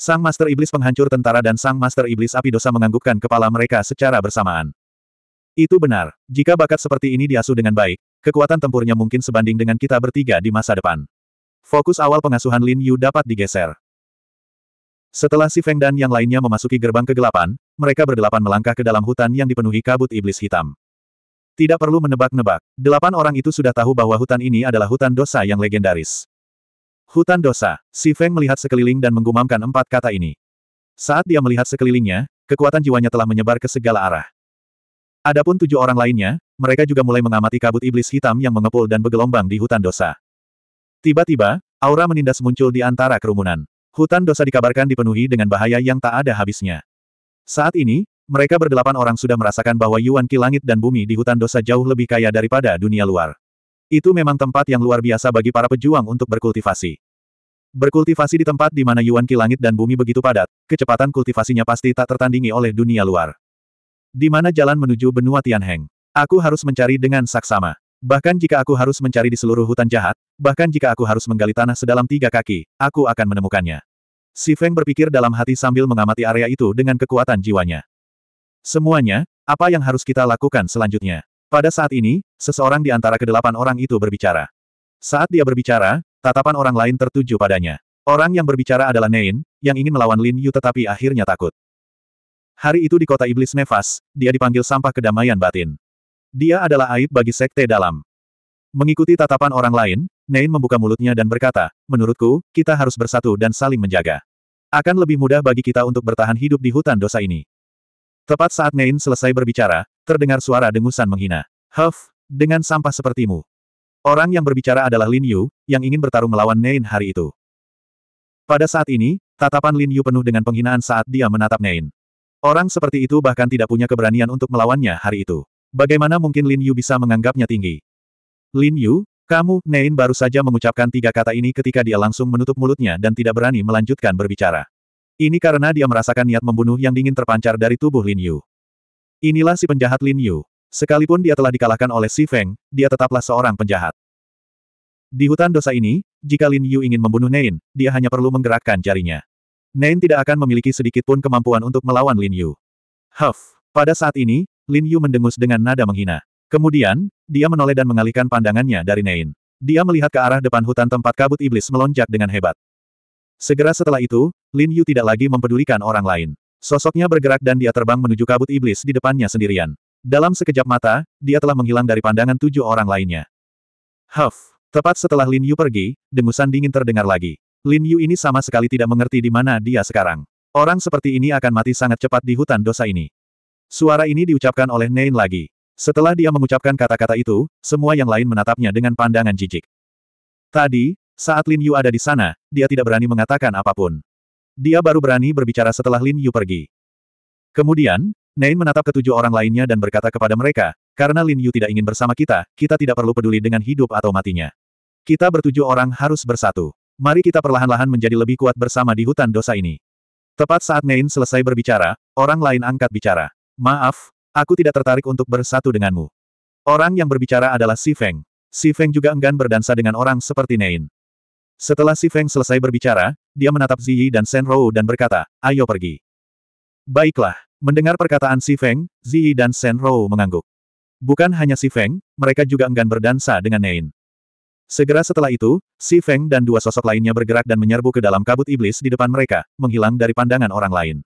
Sang Master Iblis penghancur tentara dan Sang Master Iblis api dosa menganggukkan kepala mereka secara bersamaan. Itu benar, jika bakat seperti ini diasuh dengan baik, kekuatan tempurnya mungkin sebanding dengan kita bertiga di masa depan. Fokus awal pengasuhan Lin Yu dapat digeser. Setelah si Feng dan yang lainnya memasuki gerbang kegelapan, mereka berdelapan melangkah ke dalam hutan yang dipenuhi kabut iblis hitam. Tidak perlu menebak-nebak, delapan orang itu sudah tahu bahwa hutan ini adalah hutan dosa yang legendaris. Hutan dosa, si Feng melihat sekeliling dan menggumamkan empat kata ini. Saat dia melihat sekelilingnya, kekuatan jiwanya telah menyebar ke segala arah. Adapun tujuh orang lainnya, mereka juga mulai mengamati kabut iblis hitam yang mengepul dan bergelombang di hutan dosa. Tiba-tiba, aura menindas muncul di antara kerumunan. Hutan dosa dikabarkan dipenuhi dengan bahaya yang tak ada habisnya. Saat ini, mereka berdelapan orang sudah merasakan bahwa Yuan Qi langit dan bumi di hutan dosa jauh lebih kaya daripada dunia luar. Itu memang tempat yang luar biasa bagi para pejuang untuk berkultivasi. Berkultivasi di tempat di mana Yuan Qi langit dan bumi begitu padat, kecepatan kultivasinya pasti tak tertandingi oleh dunia luar. Di mana jalan menuju benua Tianheng? Aku harus mencari dengan saksama. Bahkan jika aku harus mencari di seluruh hutan jahat, bahkan jika aku harus menggali tanah sedalam tiga kaki, aku akan menemukannya. Si Feng berpikir dalam hati sambil mengamati area itu dengan kekuatan jiwanya. Semuanya, apa yang harus kita lakukan selanjutnya? Pada saat ini, seseorang di antara kedelapan orang itu berbicara. Saat dia berbicara, tatapan orang lain tertuju padanya. Orang yang berbicara adalah Nain, yang ingin melawan Lin Yu tetapi akhirnya takut. Hari itu di kota iblis nefas, dia dipanggil sampah kedamaian batin. Dia adalah aib bagi sekte dalam. Mengikuti tatapan orang lain, Nain membuka mulutnya dan berkata, menurutku, kita harus bersatu dan saling menjaga. Akan lebih mudah bagi kita untuk bertahan hidup di hutan dosa ini. Tepat saat Nain selesai berbicara, terdengar suara dengusan menghina. Huff, dengan sampah sepertimu. Orang yang berbicara adalah Lin Yu, yang ingin bertarung melawan Nain hari itu. Pada saat ini, tatapan Lin Yu penuh dengan penghinaan saat dia menatap Nain. Orang seperti itu bahkan tidak punya keberanian untuk melawannya hari itu. Bagaimana mungkin Lin Yu bisa menganggapnya tinggi? Lin Yu, kamu, Nein baru saja mengucapkan tiga kata ini ketika dia langsung menutup mulutnya dan tidak berani melanjutkan berbicara. Ini karena dia merasakan niat membunuh yang dingin terpancar dari tubuh Lin Yu. Inilah si penjahat Lin Yu. Sekalipun dia telah dikalahkan oleh Si Feng, dia tetaplah seorang penjahat. Di hutan dosa ini, jika Lin Yu ingin membunuh Nein, dia hanya perlu menggerakkan jarinya. Nein tidak akan memiliki sedikit pun kemampuan untuk melawan Lin Yu. Huff! Pada saat ini, Lin Yu mendengus dengan nada menghina. Kemudian, dia menoleh dan mengalihkan pandangannya dari Nein. Dia melihat ke arah depan hutan tempat kabut iblis melonjak dengan hebat. Segera setelah itu, Lin Yu tidak lagi mempedulikan orang lain. Sosoknya bergerak dan dia terbang menuju kabut iblis di depannya sendirian. Dalam sekejap mata, dia telah menghilang dari pandangan tujuh orang lainnya. Huff! Tepat setelah Lin Yu pergi, dengusan dingin terdengar lagi. Lin Yu ini sama sekali tidak mengerti di mana dia sekarang. Orang seperti ini akan mati sangat cepat di hutan dosa ini. Suara ini diucapkan oleh Nain lagi. Setelah dia mengucapkan kata-kata itu, semua yang lain menatapnya dengan pandangan jijik. Tadi, saat Lin Yu ada di sana, dia tidak berani mengatakan apapun. Dia baru berani berbicara setelah Lin Yu pergi. Kemudian, Nain menatap ketujuh orang lainnya dan berkata kepada mereka, karena Lin Yu tidak ingin bersama kita, kita tidak perlu peduli dengan hidup atau matinya. Kita bertujuh orang harus bersatu. Mari kita perlahan-lahan menjadi lebih kuat bersama di hutan dosa ini. Tepat saat Nain selesai berbicara, orang lain angkat bicara. Maaf, Aku tidak tertarik untuk bersatu denganmu. Orang yang berbicara adalah Si Feng. Si Feng juga enggan berdansa dengan orang seperti Nein. Setelah Si Feng selesai berbicara, dia menatap Ziyi dan Shen Rou dan berkata, ayo pergi. Baiklah. Mendengar perkataan Si Feng, Ziyi dan Shen Rou mengangguk. Bukan hanya Si Feng, mereka juga enggan berdansa dengan Nein. Segera setelah itu, Si Feng dan dua sosok lainnya bergerak dan menyerbu ke dalam kabut iblis di depan mereka, menghilang dari pandangan orang lain.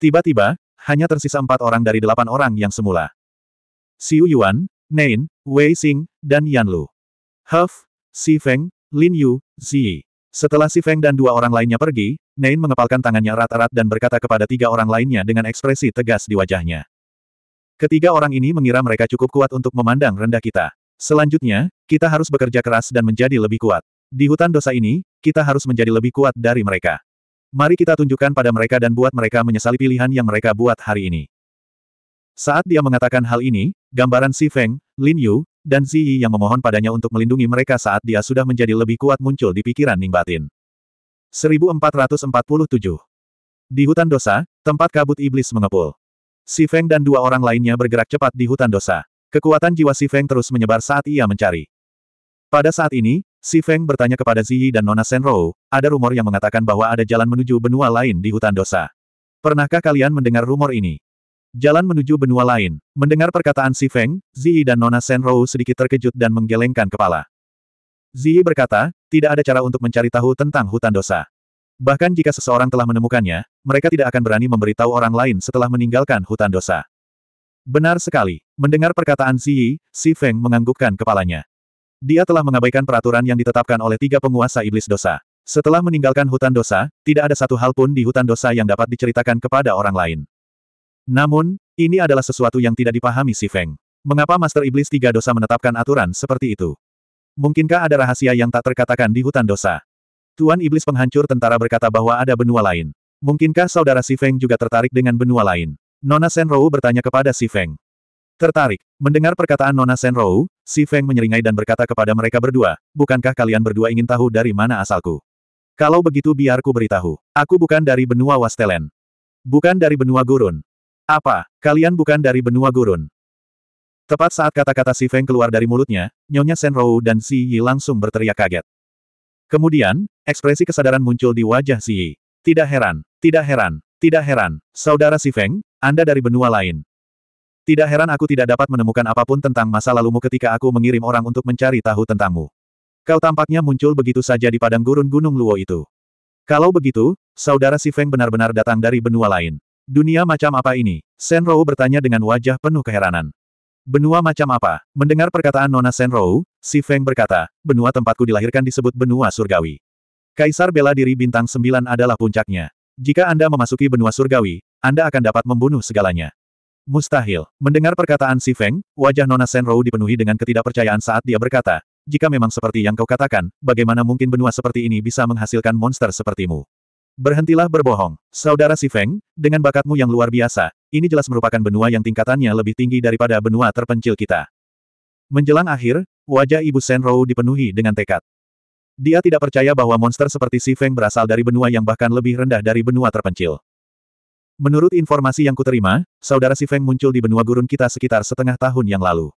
Tiba-tiba, hanya tersisa empat orang dari delapan orang yang semula. Xiu Yuan, Nain, Wei Xing, dan Yan Lu. Huff, Si Feng, Lin Yu, Zi. Setelah Si Feng dan dua orang lainnya pergi, Nain mengepalkan tangannya erat-erat dan berkata kepada tiga orang lainnya dengan ekspresi tegas di wajahnya. Ketiga orang ini mengira mereka cukup kuat untuk memandang rendah kita. Selanjutnya, kita harus bekerja keras dan menjadi lebih kuat. Di hutan dosa ini, kita harus menjadi lebih kuat dari mereka. Mari kita tunjukkan pada mereka dan buat mereka menyesali pilihan yang mereka buat hari ini. Saat dia mengatakan hal ini, gambaran Si Feng, Lin Yu, dan Zi Yi yang memohon padanya untuk melindungi mereka saat dia sudah menjadi lebih kuat muncul di pikiran Ning Batin. 1447 Di hutan dosa, tempat kabut iblis mengepul. Si Feng dan dua orang lainnya bergerak cepat di hutan dosa. Kekuatan jiwa Si Feng terus menyebar saat ia mencari. Pada saat ini, Si Feng bertanya kepada Ziyi dan Nona Senrou, ada rumor yang mengatakan bahwa ada jalan menuju benua lain di hutan dosa. Pernahkah kalian mendengar rumor ini? Jalan menuju benua lain. Mendengar perkataan Si Feng, Ziyi dan Nona Senrou sedikit terkejut dan menggelengkan kepala. Ziyi berkata, tidak ada cara untuk mencari tahu tentang hutan dosa. Bahkan jika seseorang telah menemukannya, mereka tidak akan berani memberitahu orang lain setelah meninggalkan hutan dosa. Benar sekali. Mendengar perkataan Ziyi, Si Feng menganggukkan kepalanya. Dia telah mengabaikan peraturan yang ditetapkan oleh tiga penguasa iblis dosa. Setelah meninggalkan hutan dosa, tidak ada satu hal pun di hutan dosa yang dapat diceritakan kepada orang lain. Namun, ini adalah sesuatu yang tidak dipahami si Feng. Mengapa Master Iblis Tiga Dosa menetapkan aturan seperti itu? Mungkinkah ada rahasia yang tak terkatakan di hutan dosa? Tuan Iblis Penghancur Tentara berkata bahwa ada benua lain. Mungkinkah saudara Si Feng juga tertarik dengan benua lain? Nona Senrou bertanya kepada Si Feng. Tertarik. Mendengar perkataan Nona Senrou, Si Feng menyeringai dan berkata kepada mereka berdua, bukankah kalian berdua ingin tahu dari mana asalku? Kalau begitu biarku beritahu. Aku bukan dari benua Wastelen. Bukan dari benua Gurun. Apa? Kalian bukan dari benua Gurun? Tepat saat kata-kata Si Feng keluar dari mulutnya, Nyonya Senrou dan Si Yi langsung berteriak kaget. Kemudian, ekspresi kesadaran muncul di wajah Si Yi. Tidak heran, tidak heran, tidak heran, saudara Si Feng, Anda dari benua lain, tidak heran aku tidak dapat menemukan apapun tentang masa lalumu ketika aku mengirim orang untuk mencari tahu tentangmu. Kau tampaknya muncul begitu saja di padang gurun Gunung Luo itu. Kalau begitu, saudara si Feng benar-benar datang dari benua lain. Dunia macam apa ini? Shen Rou bertanya dengan wajah penuh keheranan. Benua macam apa? Mendengar perkataan Nona Shen Rou, si Feng berkata, benua tempatku dilahirkan disebut benua surgawi. Kaisar bela diri bintang Sembilan adalah puncaknya. Jika Anda memasuki benua surgawi, Anda akan dapat membunuh segalanya. Mustahil. Mendengar perkataan Si Feng, wajah Nona Senrou dipenuhi dengan ketidakpercayaan saat dia berkata, jika memang seperti yang kau katakan, bagaimana mungkin benua seperti ini bisa menghasilkan monster sepertimu? Berhentilah berbohong. Saudara Si Feng, dengan bakatmu yang luar biasa, ini jelas merupakan benua yang tingkatannya lebih tinggi daripada benua terpencil kita. Menjelang akhir, wajah Ibu Senrou dipenuhi dengan tekad. Dia tidak percaya bahwa monster seperti Si Feng berasal dari benua yang bahkan lebih rendah dari benua terpencil. Menurut informasi yang kuterima, saudara si Feng muncul di benua gurun kita sekitar setengah tahun yang lalu.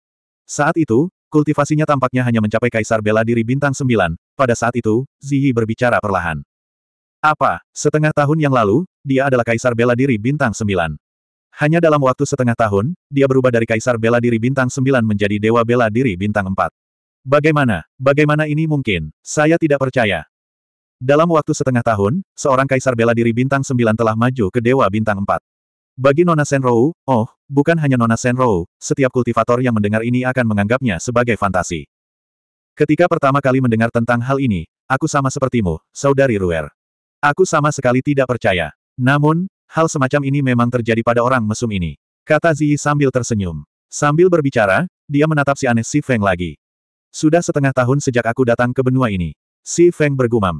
Saat itu, kultivasinya tampaknya hanya mencapai kaisar bela diri bintang Sembilan. pada saat itu, Zihi berbicara perlahan. Apa, setengah tahun yang lalu, dia adalah kaisar bela diri bintang Sembilan? Hanya dalam waktu setengah tahun, dia berubah dari kaisar bela diri bintang Sembilan menjadi dewa bela diri bintang Empat. Bagaimana, bagaimana ini mungkin? Saya tidak percaya. Dalam waktu setengah tahun, seorang kaisar bela diri bintang 9 telah maju ke Dewa Bintang empat. Bagi Nona Senrou, oh, bukan hanya Nona Senrou, setiap kultivator yang mendengar ini akan menganggapnya sebagai fantasi. Ketika pertama kali mendengar tentang hal ini, aku sama sepertimu, saudari Ruer. Aku sama sekali tidak percaya. Namun, hal semacam ini memang terjadi pada orang mesum ini. Kata Ziyi sambil tersenyum. Sambil berbicara, dia menatap si aneh Si Feng lagi. Sudah setengah tahun sejak aku datang ke benua ini. Si Feng bergumam.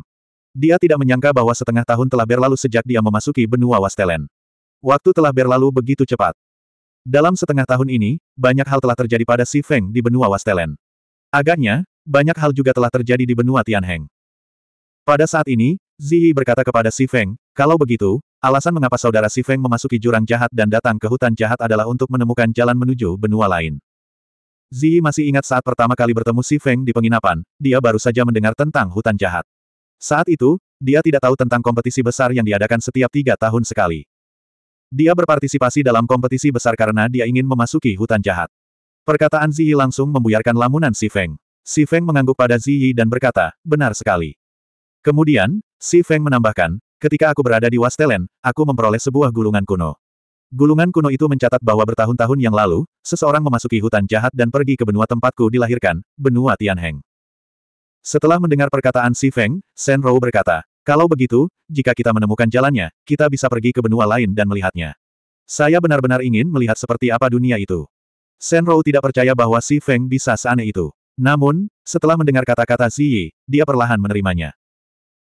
Dia tidak menyangka bahwa setengah tahun telah berlalu sejak dia memasuki benua Wastelen. Waktu telah berlalu begitu cepat. Dalam setengah tahun ini, banyak hal telah terjadi pada Si Feng di benua Wastelen. Agaknya, banyak hal juga telah terjadi di benua Tianheng. Pada saat ini, Ziyi berkata kepada Si Feng, kalau begitu, alasan mengapa saudara Si Feng memasuki jurang jahat dan datang ke hutan jahat adalah untuk menemukan jalan menuju benua lain. Ziyi masih ingat saat pertama kali bertemu Si Feng di penginapan, dia baru saja mendengar tentang hutan jahat. Saat itu, dia tidak tahu tentang kompetisi besar yang diadakan setiap tiga tahun sekali. Dia berpartisipasi dalam kompetisi besar karena dia ingin memasuki hutan jahat. Perkataan Ziyi langsung membuyarkan lamunan Si Feng. Si Feng mengangguk pada Ziyi dan berkata, benar sekali. Kemudian, Si Feng menambahkan, ketika aku berada di Wastelen, aku memperoleh sebuah gulungan kuno. Gulungan kuno itu mencatat bahwa bertahun-tahun yang lalu, seseorang memasuki hutan jahat dan pergi ke benua tempatku dilahirkan, benua Tianheng. Setelah mendengar perkataan Si Feng, Shen Rou berkata, kalau begitu, jika kita menemukan jalannya, kita bisa pergi ke benua lain dan melihatnya. Saya benar-benar ingin melihat seperti apa dunia itu. Shen Rou tidak percaya bahwa Si Feng bisa seaneh itu. Namun, setelah mendengar kata-kata Si Yi, dia perlahan menerimanya.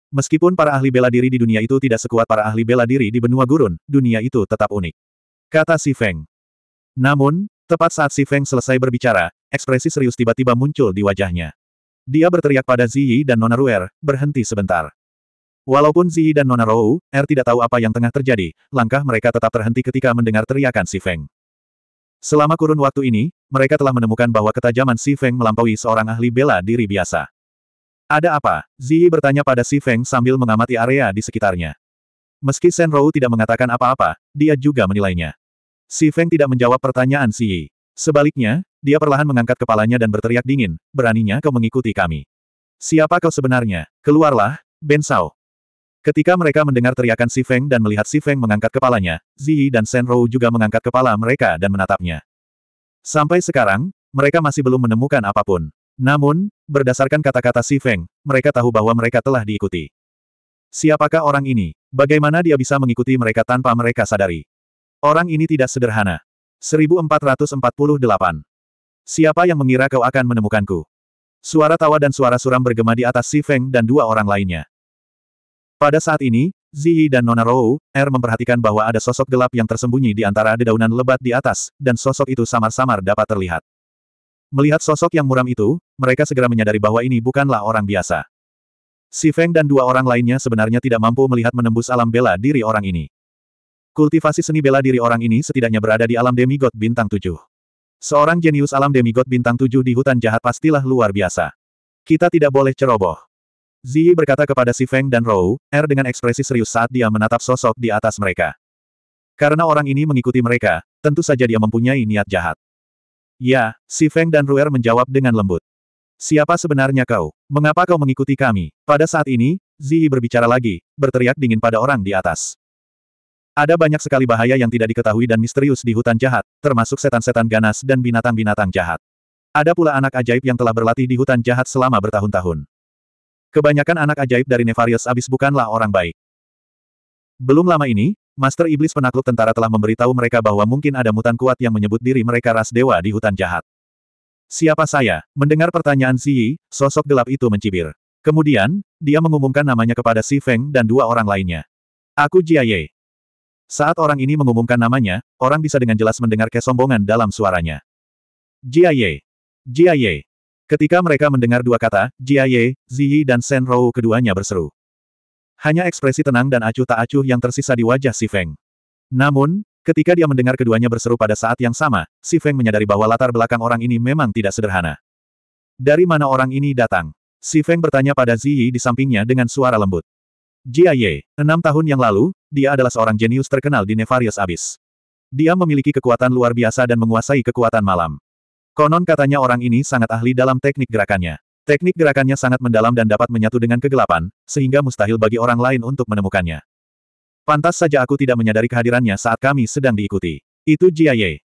Meskipun para ahli bela diri di dunia itu tidak sekuat para ahli bela diri di benua gurun, dunia itu tetap unik. Kata Si Feng. Namun, tepat saat Si Feng selesai berbicara, ekspresi serius tiba-tiba muncul di wajahnya. Dia berteriak pada Ziyi dan Nona Ruer, berhenti sebentar. Walaupun Ziyi dan Nona Rou, Er tidak tahu apa yang tengah terjadi, langkah mereka tetap terhenti ketika mendengar teriakan Si Feng. Selama kurun waktu ini, mereka telah menemukan bahwa ketajaman Si Feng melampaui seorang ahli bela diri biasa. Ada apa? Ziyi bertanya pada Si Feng sambil mengamati area di sekitarnya. Meski Sen Rou tidak mengatakan apa-apa, dia juga menilainya. Si Feng tidak menjawab pertanyaan Ziyi. Sebaliknya, dia perlahan mengangkat kepalanya dan berteriak dingin, beraninya kau mengikuti kami. Siapa kau sebenarnya? Keluarlah, Ben Sao. Ketika mereka mendengar teriakan Si Feng dan melihat Si Feng mengangkat kepalanya, Ziyi dan Shen Rou juga mengangkat kepala mereka dan menatapnya. Sampai sekarang, mereka masih belum menemukan apapun. Namun, berdasarkan kata-kata Si Feng, mereka tahu bahwa mereka telah diikuti. Siapakah orang ini? Bagaimana dia bisa mengikuti mereka tanpa mereka sadari? Orang ini tidak sederhana. 1448 Siapa yang mengira kau akan menemukanku? Suara tawa dan suara suram bergema di atas Si Feng dan dua orang lainnya. Pada saat ini, Zihi dan Nona Rou, Er memperhatikan bahwa ada sosok gelap yang tersembunyi di antara dedaunan lebat di atas, dan sosok itu samar-samar dapat terlihat. Melihat sosok yang muram itu, mereka segera menyadari bahwa ini bukanlah orang biasa. Si Feng dan dua orang lainnya sebenarnya tidak mampu melihat menembus alam bela diri orang ini. Kultivasi seni bela diri orang ini setidaknya berada di alam demigod bintang tujuh. Seorang jenius alam demigod bintang tujuh di hutan jahat pastilah luar biasa. Kita tidak boleh ceroboh. Ziyi berkata kepada Si Feng dan Rou, Er dengan ekspresi serius saat dia menatap sosok di atas mereka. Karena orang ini mengikuti mereka, tentu saja dia mempunyai niat jahat. Ya, Si Feng dan Ruer menjawab dengan lembut. Siapa sebenarnya kau? Mengapa kau mengikuti kami? Pada saat ini, Ziyi berbicara lagi, berteriak dingin pada orang di atas. Ada banyak sekali bahaya yang tidak diketahui dan misterius di hutan jahat, termasuk setan-setan ganas dan binatang-binatang jahat. Ada pula anak ajaib yang telah berlatih di hutan jahat selama bertahun-tahun. Kebanyakan anak ajaib dari Nevarius abis bukanlah orang baik. Belum lama ini, Master Iblis Penakluk Tentara telah memberitahu mereka bahwa mungkin ada mutan kuat yang menyebut diri mereka ras dewa di hutan jahat. Siapa saya? Mendengar pertanyaan Xi, sosok gelap itu mencibir. Kemudian, dia mengumumkan namanya kepada Si Feng dan dua orang lainnya. Aku Jia Ye. Saat orang ini mengumumkan namanya, orang bisa dengan jelas mendengar kesombongan dalam suaranya. Jia Ye. Jia Ye. Ketika mereka mendengar dua kata, Jia Ye, Ziyi dan Shen Rou keduanya berseru. Hanya ekspresi tenang dan acuh tak acuh yang tersisa di wajah Si Feng. Namun, ketika dia mendengar keduanya berseru pada saat yang sama, Si Feng menyadari bahwa latar belakang orang ini memang tidak sederhana. Dari mana orang ini datang? Si Feng bertanya pada Ziyi di sampingnya dengan suara lembut. Jia Ye, enam tahun yang lalu, dia adalah seorang jenius terkenal di Nefarious Abyss. Dia memiliki kekuatan luar biasa dan menguasai kekuatan malam. Konon katanya orang ini sangat ahli dalam teknik gerakannya. Teknik gerakannya sangat mendalam dan dapat menyatu dengan kegelapan, sehingga mustahil bagi orang lain untuk menemukannya. Pantas saja aku tidak menyadari kehadirannya saat kami sedang diikuti. Itu Jia Ye.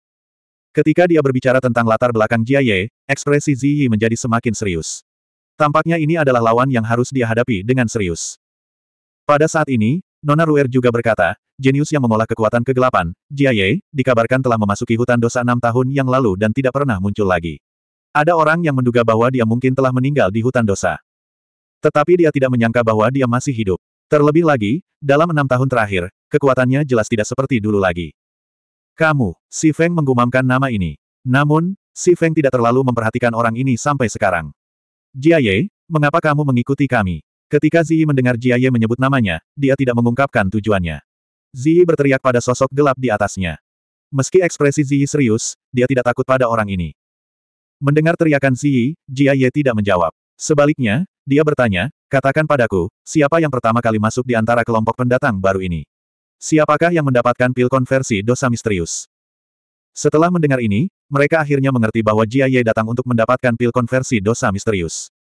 Ketika dia berbicara tentang latar belakang Jia Ye, ekspresi Ziyi menjadi semakin serius. Tampaknya ini adalah lawan yang harus dia hadapi dengan serius. Pada saat ini, Nona Ruer juga berkata, jenius yang mengolah kekuatan kegelapan, Jia Ye, dikabarkan telah memasuki hutan dosa enam tahun yang lalu dan tidak pernah muncul lagi. Ada orang yang menduga bahwa dia mungkin telah meninggal di hutan dosa. Tetapi dia tidak menyangka bahwa dia masih hidup. Terlebih lagi, dalam enam tahun terakhir, kekuatannya jelas tidak seperti dulu lagi. Kamu, Si Feng menggumamkan nama ini. Namun, Si Feng tidak terlalu memperhatikan orang ini sampai sekarang. Jia Ye, mengapa kamu mengikuti kami? Ketika Ziyi mendengar Jia Ye menyebut namanya, dia tidak mengungkapkan tujuannya. Ziyi berteriak pada sosok gelap di atasnya. Meski ekspresi Ziyi serius, dia tidak takut pada orang ini. Mendengar teriakan Ziyi, Ye tidak menjawab. Sebaliknya, dia bertanya, katakan padaku, siapa yang pertama kali masuk di antara kelompok pendatang baru ini? Siapakah yang mendapatkan pil konversi dosa misterius? Setelah mendengar ini, mereka akhirnya mengerti bahwa Jia Ye datang untuk mendapatkan pil konversi dosa misterius.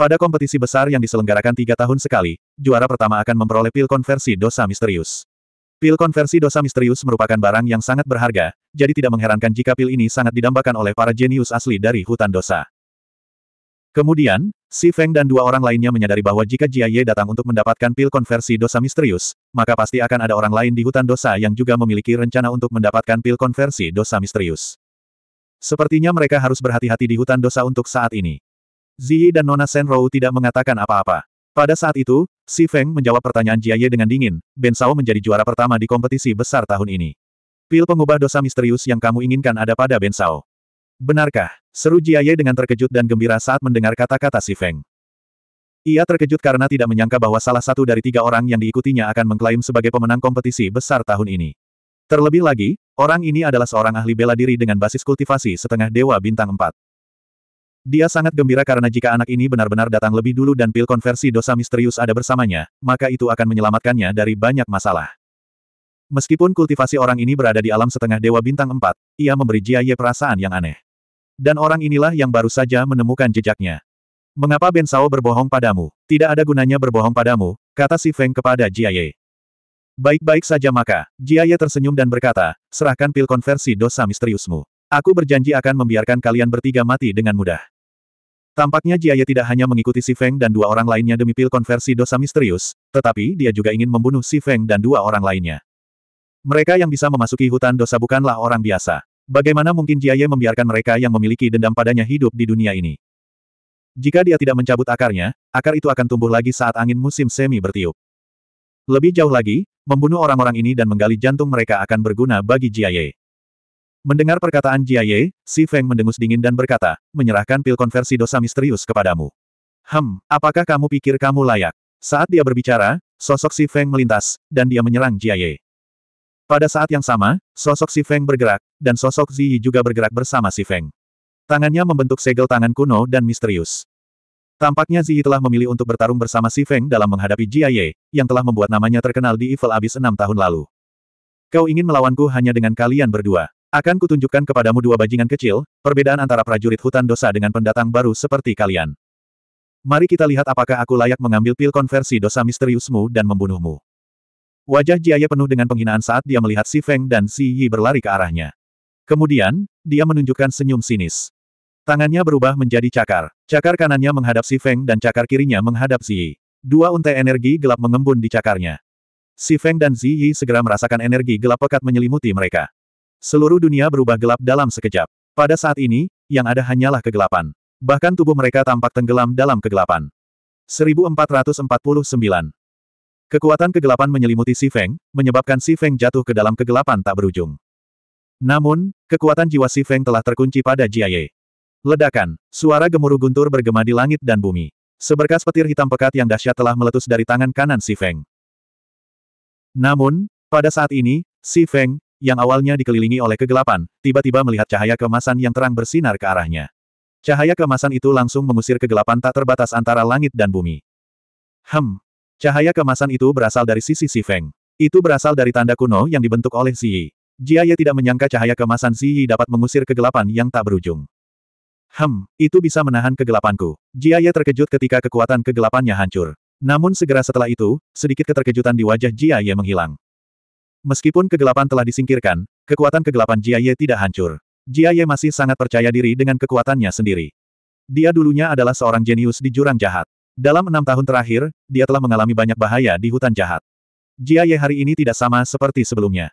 Pada kompetisi besar yang diselenggarakan tiga tahun sekali, juara pertama akan memperoleh pil konversi dosa misterius. Pil konversi dosa misterius merupakan barang yang sangat berharga, jadi tidak mengherankan jika pil ini sangat didambakan oleh para jenius asli dari hutan dosa. Kemudian, Si Feng dan dua orang lainnya menyadari bahwa jika Jia Ye datang untuk mendapatkan pil konversi dosa misterius, maka pasti akan ada orang lain di hutan dosa yang juga memiliki rencana untuk mendapatkan pil konversi dosa misterius. Sepertinya mereka harus berhati-hati di hutan dosa untuk saat ini. Ziyi dan Nona Senrou tidak mengatakan apa-apa. Pada saat itu, Si Feng menjawab pertanyaan Jia Ye dengan dingin, Ben Sao menjadi juara pertama di kompetisi besar tahun ini. Pil pengubah dosa misterius yang kamu inginkan ada pada Ben Sao. Benarkah? Seru Jia Ye dengan terkejut dan gembira saat mendengar kata-kata Si Feng. Ia terkejut karena tidak menyangka bahwa salah satu dari tiga orang yang diikutinya akan mengklaim sebagai pemenang kompetisi besar tahun ini. Terlebih lagi, orang ini adalah seorang ahli bela diri dengan basis kultivasi setengah dewa bintang 4. Dia sangat gembira karena jika anak ini benar-benar datang lebih dulu dan pil konversi dosa misterius ada bersamanya, maka itu akan menyelamatkannya dari banyak masalah. Meskipun kultivasi orang ini berada di alam setengah dewa bintang 4, ia memberi Jia Ye perasaan yang aneh. Dan orang inilah yang baru saja menemukan jejaknya. Mengapa Ben Sao berbohong padamu? Tidak ada gunanya berbohong padamu, kata si Feng kepada Jia Ye. Baik-baik saja maka, Jia Ye tersenyum dan berkata, serahkan pil konversi dosa misteriusmu. Aku berjanji akan membiarkan kalian bertiga mati dengan mudah. Tampaknya Jiaye tidak hanya mengikuti Si Feng dan dua orang lainnya demi pil konversi dosa misterius, tetapi dia juga ingin membunuh Si Feng dan dua orang lainnya. Mereka yang bisa memasuki hutan dosa bukanlah orang biasa. Bagaimana mungkin Jiaye membiarkan mereka yang memiliki dendam padanya hidup di dunia ini? Jika dia tidak mencabut akarnya, akar itu akan tumbuh lagi saat angin musim semi bertiup. Lebih jauh lagi, membunuh orang-orang ini dan menggali jantung mereka akan berguna bagi Jiaye. Mendengar perkataan Jia Ye, Si Feng mendengus dingin dan berkata, menyerahkan pil konversi dosa misterius kepadamu. Hem, apakah kamu pikir kamu layak? Saat dia berbicara, sosok Si Feng melintas, dan dia menyerang Jia Ye. Pada saat yang sama, sosok Si Feng bergerak, dan sosok Zi Yi juga bergerak bersama Si Feng. Tangannya membentuk segel tangan kuno dan misterius. Tampaknya Zi Yi telah memilih untuk bertarung bersama Si Feng dalam menghadapi Jia Ye, yang telah membuat namanya terkenal di Evil Abyss enam tahun lalu. Kau ingin melawanku hanya dengan kalian berdua. Akan kutunjukkan kepadamu dua bajingan kecil, perbedaan antara prajurit hutan dosa dengan pendatang baru seperti kalian. Mari kita lihat apakah aku layak mengambil pil konversi dosa misteriusmu dan membunuhmu. Wajah Jiaye penuh dengan penghinaan saat dia melihat Si Feng dan Si Yi berlari ke arahnya. Kemudian, dia menunjukkan senyum sinis. Tangannya berubah menjadi cakar. Cakar kanannya menghadap Si Feng dan cakar kirinya menghadap Si Yi. Dua untai energi gelap mengembun di cakarnya. Si Feng dan Si Yi segera merasakan energi gelap pekat menyelimuti mereka. Seluruh dunia berubah gelap dalam sekejap. Pada saat ini, yang ada hanyalah kegelapan. Bahkan tubuh mereka tampak tenggelam dalam kegelapan. 1449. Kekuatan kegelapan menyelimuti Si Feng, menyebabkan Si Feng jatuh ke dalam kegelapan tak berujung. Namun, kekuatan jiwa Si Feng telah terkunci pada Jia Ye. Ledakan, suara gemuruh guntur bergema di langit dan bumi. Seberkas petir hitam pekat yang dahsyat telah meletus dari tangan kanan Si Feng. Namun, pada saat ini, Si Feng, yang awalnya dikelilingi oleh kegelapan, tiba-tiba melihat cahaya kemasan yang terang bersinar ke arahnya. Cahaya kemasan itu langsung mengusir kegelapan tak terbatas antara langit dan bumi. Hem. Cahaya kemasan itu berasal dari sisi Si Feng. Itu berasal dari tanda kuno yang dibentuk oleh Si Yi. Jia Ye tidak menyangka cahaya kemasan Si Yi dapat mengusir kegelapan yang tak berujung. Hem, itu bisa menahan kegelapanku. Jia Ye terkejut ketika kekuatan kegelapannya hancur. Namun segera setelah itu, sedikit keterkejutan di wajah Jia Ye menghilang. Meskipun kegelapan telah disingkirkan, kekuatan kegelapan Jia Ye tidak hancur. Jia Ye masih sangat percaya diri dengan kekuatannya sendiri. Dia dulunya adalah seorang jenius di jurang jahat. Dalam enam tahun terakhir, dia telah mengalami banyak bahaya di hutan jahat. Jia Ye hari ini tidak sama seperti sebelumnya.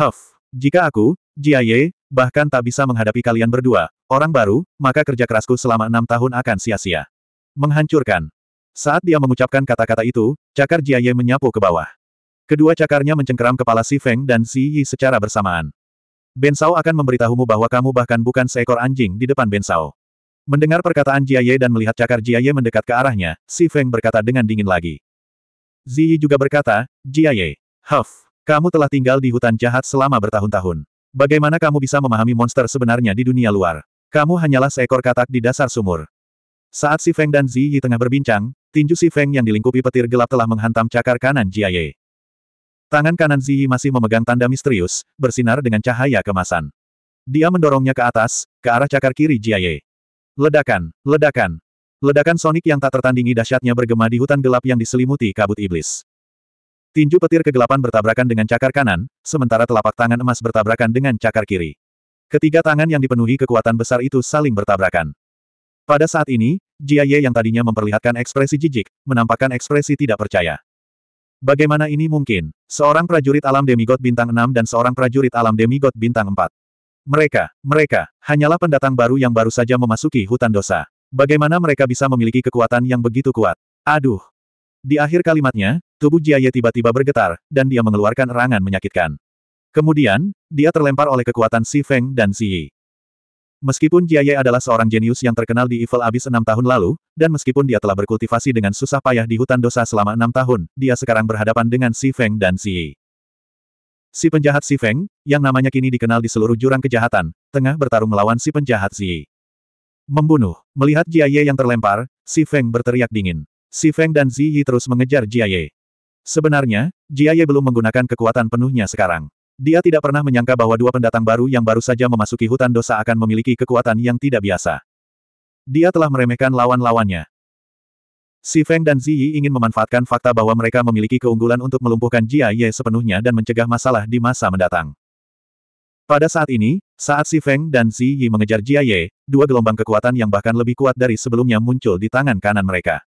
Huff, jika aku, Jia Ye, bahkan tak bisa menghadapi kalian berdua, orang baru, maka kerja kerasku selama enam tahun akan sia-sia. Menghancurkan. Saat dia mengucapkan kata-kata itu, cakar Jia Ye menyapu ke bawah. Kedua cakarnya mencengkeram kepala Si Feng dan Si Yi secara bersamaan. Ben Bensao akan memberitahumu bahwa kamu bahkan bukan seekor anjing di depan Ben Bensao. Mendengar perkataan Jia Ye dan melihat cakar Jia Ye mendekat ke arahnya, Si Feng berkata dengan dingin lagi. Zi Yi juga berkata, Jia Ye, Huff, kamu telah tinggal di hutan jahat selama bertahun-tahun. Bagaimana kamu bisa memahami monster sebenarnya di dunia luar? Kamu hanyalah seekor katak di dasar sumur. Saat Si Feng dan Zi Yi tengah berbincang, tinju Si Feng yang dilingkupi petir gelap telah menghantam cakar kanan Jia Ye. Tangan kanan Ziyi masih memegang tanda misterius, bersinar dengan cahaya kemasan. Dia mendorongnya ke atas, ke arah cakar kiri Jiaye. Ledakan, ledakan. Ledakan sonik yang tak tertandingi dahsyatnya bergema di hutan gelap yang diselimuti kabut iblis. Tinju petir kegelapan bertabrakan dengan cakar kanan, sementara telapak tangan emas bertabrakan dengan cakar kiri. Ketiga tangan yang dipenuhi kekuatan besar itu saling bertabrakan. Pada saat ini, Jiaye yang tadinya memperlihatkan ekspresi jijik, menampakkan ekspresi tidak percaya. Bagaimana ini mungkin? Seorang prajurit alam demigod bintang 6 dan seorang prajurit alam demigod bintang 4. Mereka, mereka, hanyalah pendatang baru yang baru saja memasuki hutan dosa. Bagaimana mereka bisa memiliki kekuatan yang begitu kuat? Aduh! Di akhir kalimatnya, tubuh Jiaye tiba-tiba bergetar, dan dia mengeluarkan erangan menyakitkan. Kemudian, dia terlempar oleh kekuatan Si Feng dan Si Yi. Meskipun Jiaye adalah seorang jenius yang terkenal di Evil Abyss enam tahun lalu, dan meskipun dia telah berkultivasi dengan susah payah di hutan dosa selama enam tahun, dia sekarang berhadapan dengan Si Feng dan Si Yi. Si penjahat Si Feng, yang namanya kini dikenal di seluruh jurang kejahatan, tengah bertarung melawan si penjahat Si Yi. Membunuh, melihat Jiaye yang terlempar, Si Feng berteriak dingin. Si Feng dan Si Yi terus mengejar Jiaye. Sebenarnya, Jiaye belum menggunakan kekuatan penuhnya sekarang. Dia tidak pernah menyangka bahwa dua pendatang baru yang baru saja memasuki hutan dosa akan memiliki kekuatan yang tidak biasa. Dia telah meremehkan lawan-lawannya. Si Feng dan Ziyi ingin memanfaatkan fakta bahwa mereka memiliki keunggulan untuk melumpuhkan Jia Ye sepenuhnya dan mencegah masalah di masa mendatang. Pada saat ini, saat Si Feng dan Ziyi mengejar Jia Ye, dua gelombang kekuatan yang bahkan lebih kuat dari sebelumnya muncul di tangan kanan mereka.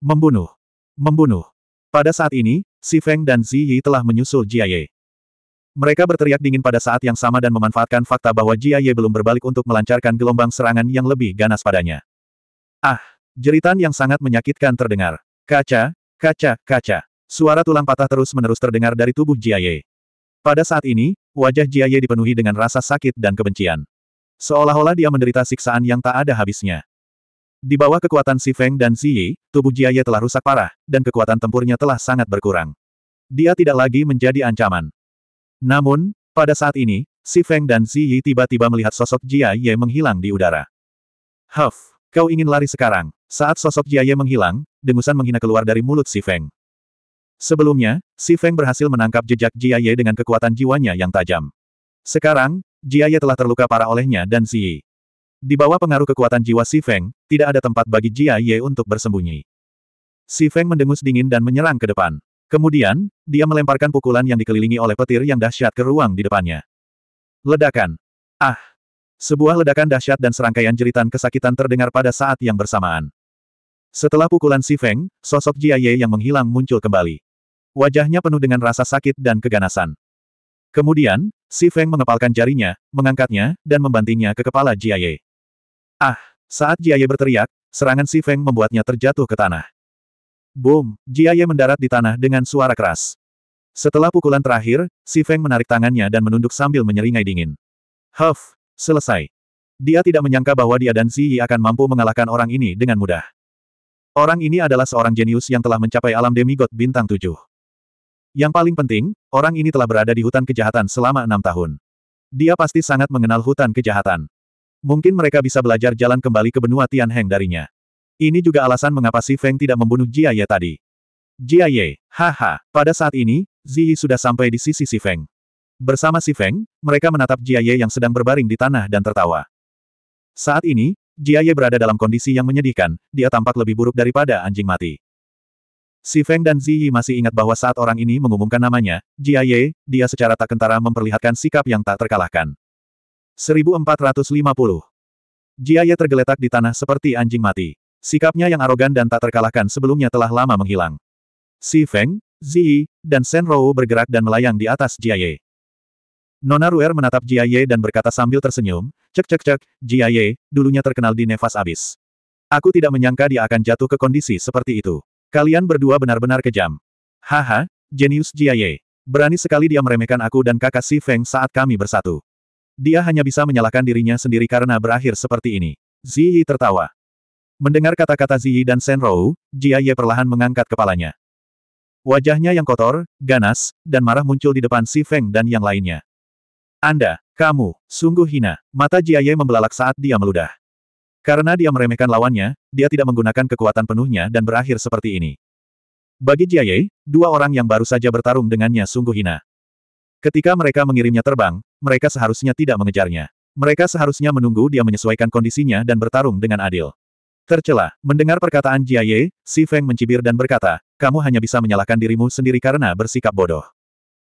Membunuh. Membunuh. Pada saat ini, Si Feng dan Ziyi telah menyusul Jia Ye. Mereka berteriak dingin pada saat yang sama dan memanfaatkan fakta bahwa Jia Ye belum berbalik untuk melancarkan gelombang serangan yang lebih ganas padanya. Ah! Jeritan yang sangat menyakitkan terdengar. Kaca, kaca, kaca. Suara tulang patah terus-menerus terdengar dari tubuh Jia Ye. Pada saat ini, wajah Jia Ye dipenuhi dengan rasa sakit dan kebencian. Seolah-olah dia menderita siksaan yang tak ada habisnya. Di bawah kekuatan Si Feng dan Si Yi, tubuh Jia Ye telah rusak parah, dan kekuatan tempurnya telah sangat berkurang. Dia tidak lagi menjadi ancaman. Namun, pada saat ini, Si Feng dan Si Yi tiba-tiba melihat sosok Jia Ye menghilang di udara. Huff, kau ingin lari sekarang. Saat sosok Jia Ye menghilang, dengusan menghina keluar dari mulut Si Feng. Sebelumnya, Si Feng berhasil menangkap jejak Jia Ye dengan kekuatan jiwanya yang tajam. Sekarang, Jia Ye telah terluka parah olehnya dan Si Yi. Di bawah pengaruh kekuatan jiwa Si Feng, tidak ada tempat bagi Jia Ye untuk bersembunyi. Si Feng mendengus dingin dan menyerang ke depan. Kemudian, dia melemparkan pukulan yang dikelilingi oleh petir yang dahsyat ke ruang di depannya. Ledakan. Ah! Sebuah ledakan dahsyat dan serangkaian jeritan kesakitan terdengar pada saat yang bersamaan. Setelah pukulan Si Feng, sosok Jia Ye yang menghilang muncul kembali. Wajahnya penuh dengan rasa sakit dan keganasan. Kemudian, Si Feng mengepalkan jarinya, mengangkatnya, dan membantingnya ke kepala Jia Ye. Ah! Saat Jia Ye berteriak, serangan Si Feng membuatnya terjatuh ke tanah. Boom! Jia Ye mendarat di tanah dengan suara keras. Setelah pukulan terakhir, Si Feng menarik tangannya dan menunduk sambil menyeringai dingin. Huff! Selesai. Dia tidak menyangka bahwa dia dan Ziyi Yi akan mampu mengalahkan orang ini dengan mudah. Orang ini adalah seorang jenius yang telah mencapai alam demigod bintang tujuh. Yang paling penting, orang ini telah berada di hutan kejahatan selama enam tahun. Dia pasti sangat mengenal hutan kejahatan. Mungkin mereka bisa belajar jalan kembali ke benua Tianheng darinya. Ini juga alasan mengapa Si Feng tidak membunuh Jia Ye tadi. Jia Ye, haha, pada saat ini, Ziyi sudah sampai di sisi Si Feng. Bersama Si Feng, mereka menatap Jia Ye yang sedang berbaring di tanah dan tertawa. Saat ini, Jia Ye berada dalam kondisi yang menyedihkan, dia tampak lebih buruk daripada anjing mati. Si Feng dan Ziyi masih ingat bahwa saat orang ini mengumumkan namanya, Jia Ye, dia secara tak kentara memperlihatkan sikap yang tak terkalahkan. 1450 Jia Ye tergeletak di tanah seperti anjing mati. Sikapnya yang arogan dan tak terkalahkan sebelumnya telah lama menghilang. Si Feng, Ziyi, dan Shen Rou bergerak dan melayang di atas Jia Ye. Nona Ruer menatap Jia Ye dan berkata sambil tersenyum, Cek cek cek, Jia Ye, dulunya terkenal di nefas abis. Aku tidak menyangka dia akan jatuh ke kondisi seperti itu. Kalian berdua benar-benar kejam. Haha, jenius Jia Ye. Berani sekali dia meremehkan aku dan kakak Si Feng saat kami bersatu. Dia hanya bisa menyalahkan dirinya sendiri karena berakhir seperti ini. Ziyi tertawa. Mendengar kata-kata Ziyi dan Senrou, Jia Ye perlahan mengangkat kepalanya. Wajahnya yang kotor, ganas, dan marah muncul di depan Si Feng dan yang lainnya. Anda, kamu, sungguh hina, mata Jia Ye membelalak saat dia meludah. Karena dia meremehkan lawannya, dia tidak menggunakan kekuatan penuhnya dan berakhir seperti ini. Bagi Jia Ye, dua orang yang baru saja bertarung dengannya sungguh hina. Ketika mereka mengirimnya terbang, mereka seharusnya tidak mengejarnya. Mereka seharusnya menunggu dia menyesuaikan kondisinya dan bertarung dengan adil. Tercela, mendengar perkataan Jia Ye, Si Feng mencibir dan berkata, kamu hanya bisa menyalahkan dirimu sendiri karena bersikap bodoh.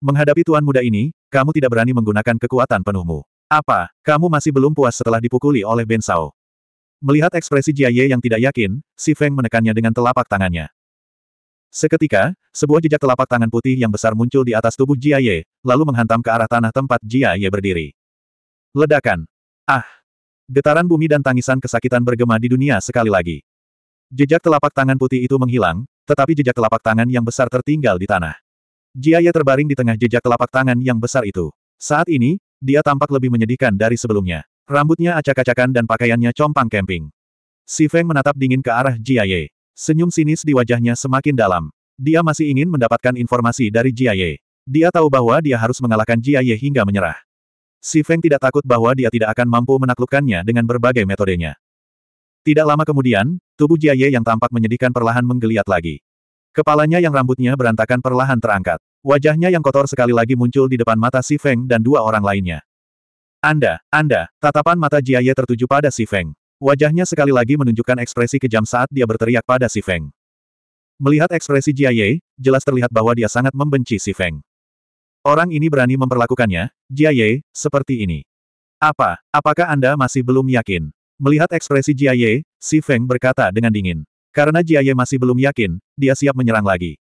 Menghadapi tuan muda ini, kamu tidak berani menggunakan kekuatan penuhmu. Apa, kamu masih belum puas setelah dipukuli oleh Ben Sao? Melihat ekspresi Jia Ye yang tidak yakin, Si Feng menekannya dengan telapak tangannya. Seketika, sebuah jejak telapak tangan putih yang besar muncul di atas tubuh Jia Ye, lalu menghantam ke arah tanah tempat Jia Ye berdiri. Ledakan. Ah! Getaran bumi dan tangisan kesakitan bergema di dunia sekali lagi. Jejak telapak tangan putih itu menghilang, tetapi jejak telapak tangan yang besar tertinggal di tanah. Jiaya terbaring di tengah jejak telapak tangan yang besar itu. Saat ini, dia tampak lebih menyedihkan dari sebelumnya. Rambutnya acak-acakan dan pakaiannya compang camping. Si Feng menatap dingin ke arah Jiaye. Senyum sinis di wajahnya semakin dalam. Dia masih ingin mendapatkan informasi dari Jiaye. Dia tahu bahwa dia harus mengalahkan Jiaye hingga menyerah. Si Feng tidak takut bahwa dia tidak akan mampu menaklukkannya dengan berbagai metodenya. Tidak lama kemudian, tubuh Jia Ye yang tampak menyedihkan perlahan menggeliat lagi. Kepalanya yang rambutnya berantakan perlahan terangkat. Wajahnya yang kotor sekali lagi muncul di depan mata Si Feng dan dua orang lainnya. Anda, Anda, tatapan mata Jia Ye tertuju pada Si Feng. Wajahnya sekali lagi menunjukkan ekspresi kejam saat dia berteriak pada Si Feng. Melihat ekspresi Jia Ye, jelas terlihat bahwa dia sangat membenci Si Feng. Orang ini berani memperlakukannya, Jia Ye, seperti ini. Apa, apakah Anda masih belum yakin? Melihat ekspresi Jia Ye, Si Feng berkata dengan dingin. Karena Jia Ye masih belum yakin, dia siap menyerang lagi.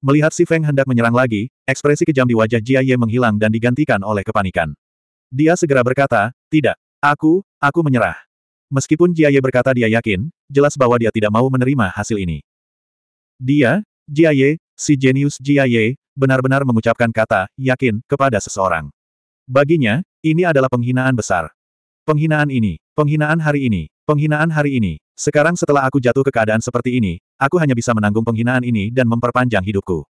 Melihat Si Feng hendak menyerang lagi, ekspresi kejam di wajah Jia Ye menghilang dan digantikan oleh kepanikan. Dia segera berkata, tidak, aku, aku menyerah. Meskipun Jia Ye berkata dia yakin, jelas bahwa dia tidak mau menerima hasil ini. Dia, Jia Ye, si jenius Jia Ye, benar-benar mengucapkan kata, yakin, kepada seseorang. Baginya, ini adalah penghinaan besar. Penghinaan ini, penghinaan hari ini, penghinaan hari ini. Sekarang setelah aku jatuh ke keadaan seperti ini, aku hanya bisa menanggung penghinaan ini dan memperpanjang hidupku.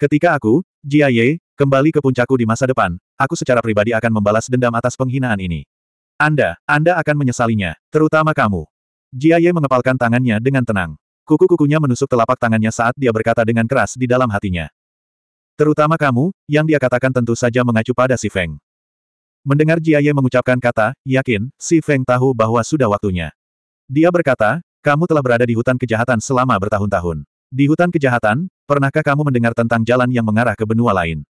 Ketika aku, Jia Ye, kembali ke puncakku di masa depan, aku secara pribadi akan membalas dendam atas penghinaan ini. Anda, Anda akan menyesalinya, terutama kamu. Jia Ye mengepalkan tangannya dengan tenang. Kuku-kukunya menusuk telapak tangannya saat dia berkata dengan keras di dalam hatinya. Terutama kamu, yang dia katakan tentu saja mengacu pada si Feng. Mendengar Jia Ye mengucapkan kata, yakin, si Feng tahu bahwa sudah waktunya. Dia berkata, kamu telah berada di hutan kejahatan selama bertahun-tahun. Di hutan kejahatan, pernahkah kamu mendengar tentang jalan yang mengarah ke benua lain?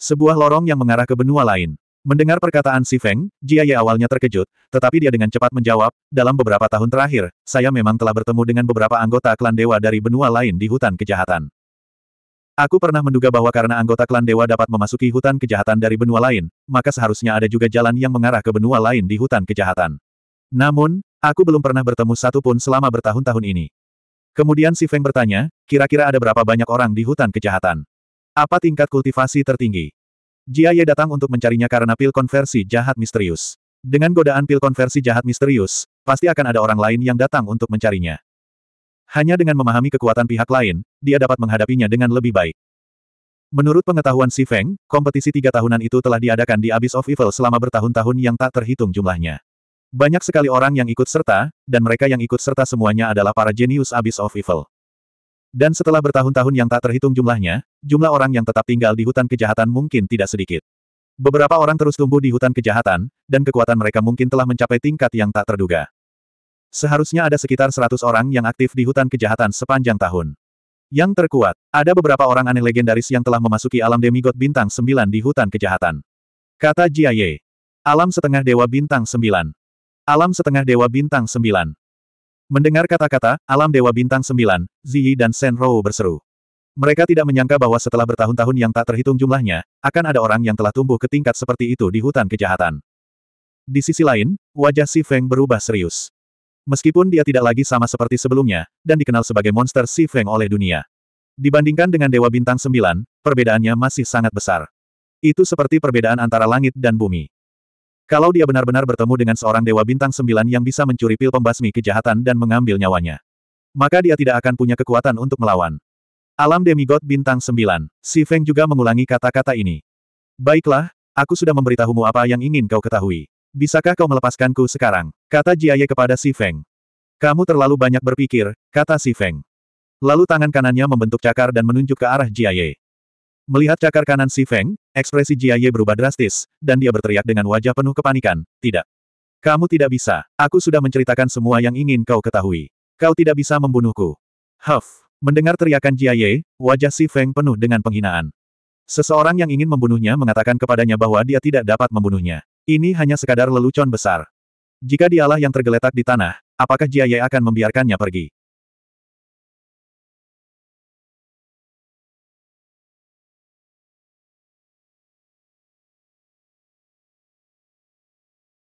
Sebuah lorong yang mengarah ke benua lain. Mendengar perkataan Si Feng, Jia Ye awalnya terkejut, tetapi dia dengan cepat menjawab, dalam beberapa tahun terakhir, saya memang telah bertemu dengan beberapa anggota klan dewa dari benua lain di hutan kejahatan. Aku pernah menduga bahwa karena anggota klan dewa dapat memasuki hutan kejahatan dari benua lain, maka seharusnya ada juga jalan yang mengarah ke benua lain di hutan kejahatan. Namun, aku belum pernah bertemu satupun selama bertahun-tahun ini. Kemudian si Feng bertanya, kira-kira ada berapa banyak orang di hutan kejahatan? Apa tingkat kultivasi tertinggi? Jia Ye datang untuk mencarinya karena pil konversi jahat misterius. Dengan godaan pil konversi jahat misterius, pasti akan ada orang lain yang datang untuk mencarinya. Hanya dengan memahami kekuatan pihak lain, dia dapat menghadapinya dengan lebih baik. Menurut pengetahuan Si Feng, kompetisi tiga tahunan itu telah diadakan di Abyss of Evil selama bertahun-tahun yang tak terhitung jumlahnya. Banyak sekali orang yang ikut serta, dan mereka yang ikut serta semuanya adalah para jenius Abyss of Evil. Dan setelah bertahun-tahun yang tak terhitung jumlahnya, jumlah orang yang tetap tinggal di hutan kejahatan mungkin tidak sedikit. Beberapa orang terus tumbuh di hutan kejahatan, dan kekuatan mereka mungkin telah mencapai tingkat yang tak terduga. Seharusnya ada sekitar 100 orang yang aktif di hutan kejahatan sepanjang tahun. Yang terkuat, ada beberapa orang aneh legendaris yang telah memasuki alam demigod bintang 9 di hutan kejahatan. Kata Jia Ye. Alam setengah dewa bintang 9. Alam setengah dewa bintang 9. Mendengar kata-kata, alam dewa bintang 9, Ziyi dan Shen Rou berseru. Mereka tidak menyangka bahwa setelah bertahun-tahun yang tak terhitung jumlahnya, akan ada orang yang telah tumbuh ke tingkat seperti itu di hutan kejahatan. Di sisi lain, wajah Si Feng berubah serius. Meskipun dia tidak lagi sama seperti sebelumnya, dan dikenal sebagai monster Si Feng oleh dunia. Dibandingkan dengan Dewa Bintang sembilan, perbedaannya masih sangat besar. Itu seperti perbedaan antara langit dan bumi. Kalau dia benar-benar bertemu dengan seorang Dewa Bintang sembilan yang bisa mencuri pil pembasmi kejahatan dan mengambil nyawanya. Maka dia tidak akan punya kekuatan untuk melawan. Alam demigod bintang sembilan, Si Feng juga mengulangi kata-kata ini. Baiklah, aku sudah memberitahumu apa yang ingin kau ketahui. Bisakah kau melepaskanku sekarang? Kata Jiaye kepada Si Feng. Kamu terlalu banyak berpikir, kata Si Feng. Lalu tangan kanannya membentuk cakar dan menunjuk ke arah Jiaye. Melihat cakar kanan Si Feng, ekspresi Jiaye berubah drastis, dan dia berteriak dengan wajah penuh kepanikan, tidak. Kamu tidak bisa, aku sudah menceritakan semua yang ingin kau ketahui. Kau tidak bisa membunuhku. Huff, mendengar teriakan Jiaye, wajah Si Feng penuh dengan penghinaan. Seseorang yang ingin membunuhnya mengatakan kepadanya bahwa dia tidak dapat membunuhnya. Ini hanya sekadar lelucon besar. Jika dialah yang tergeletak di tanah, apakah Jia Ye akan membiarkannya pergi?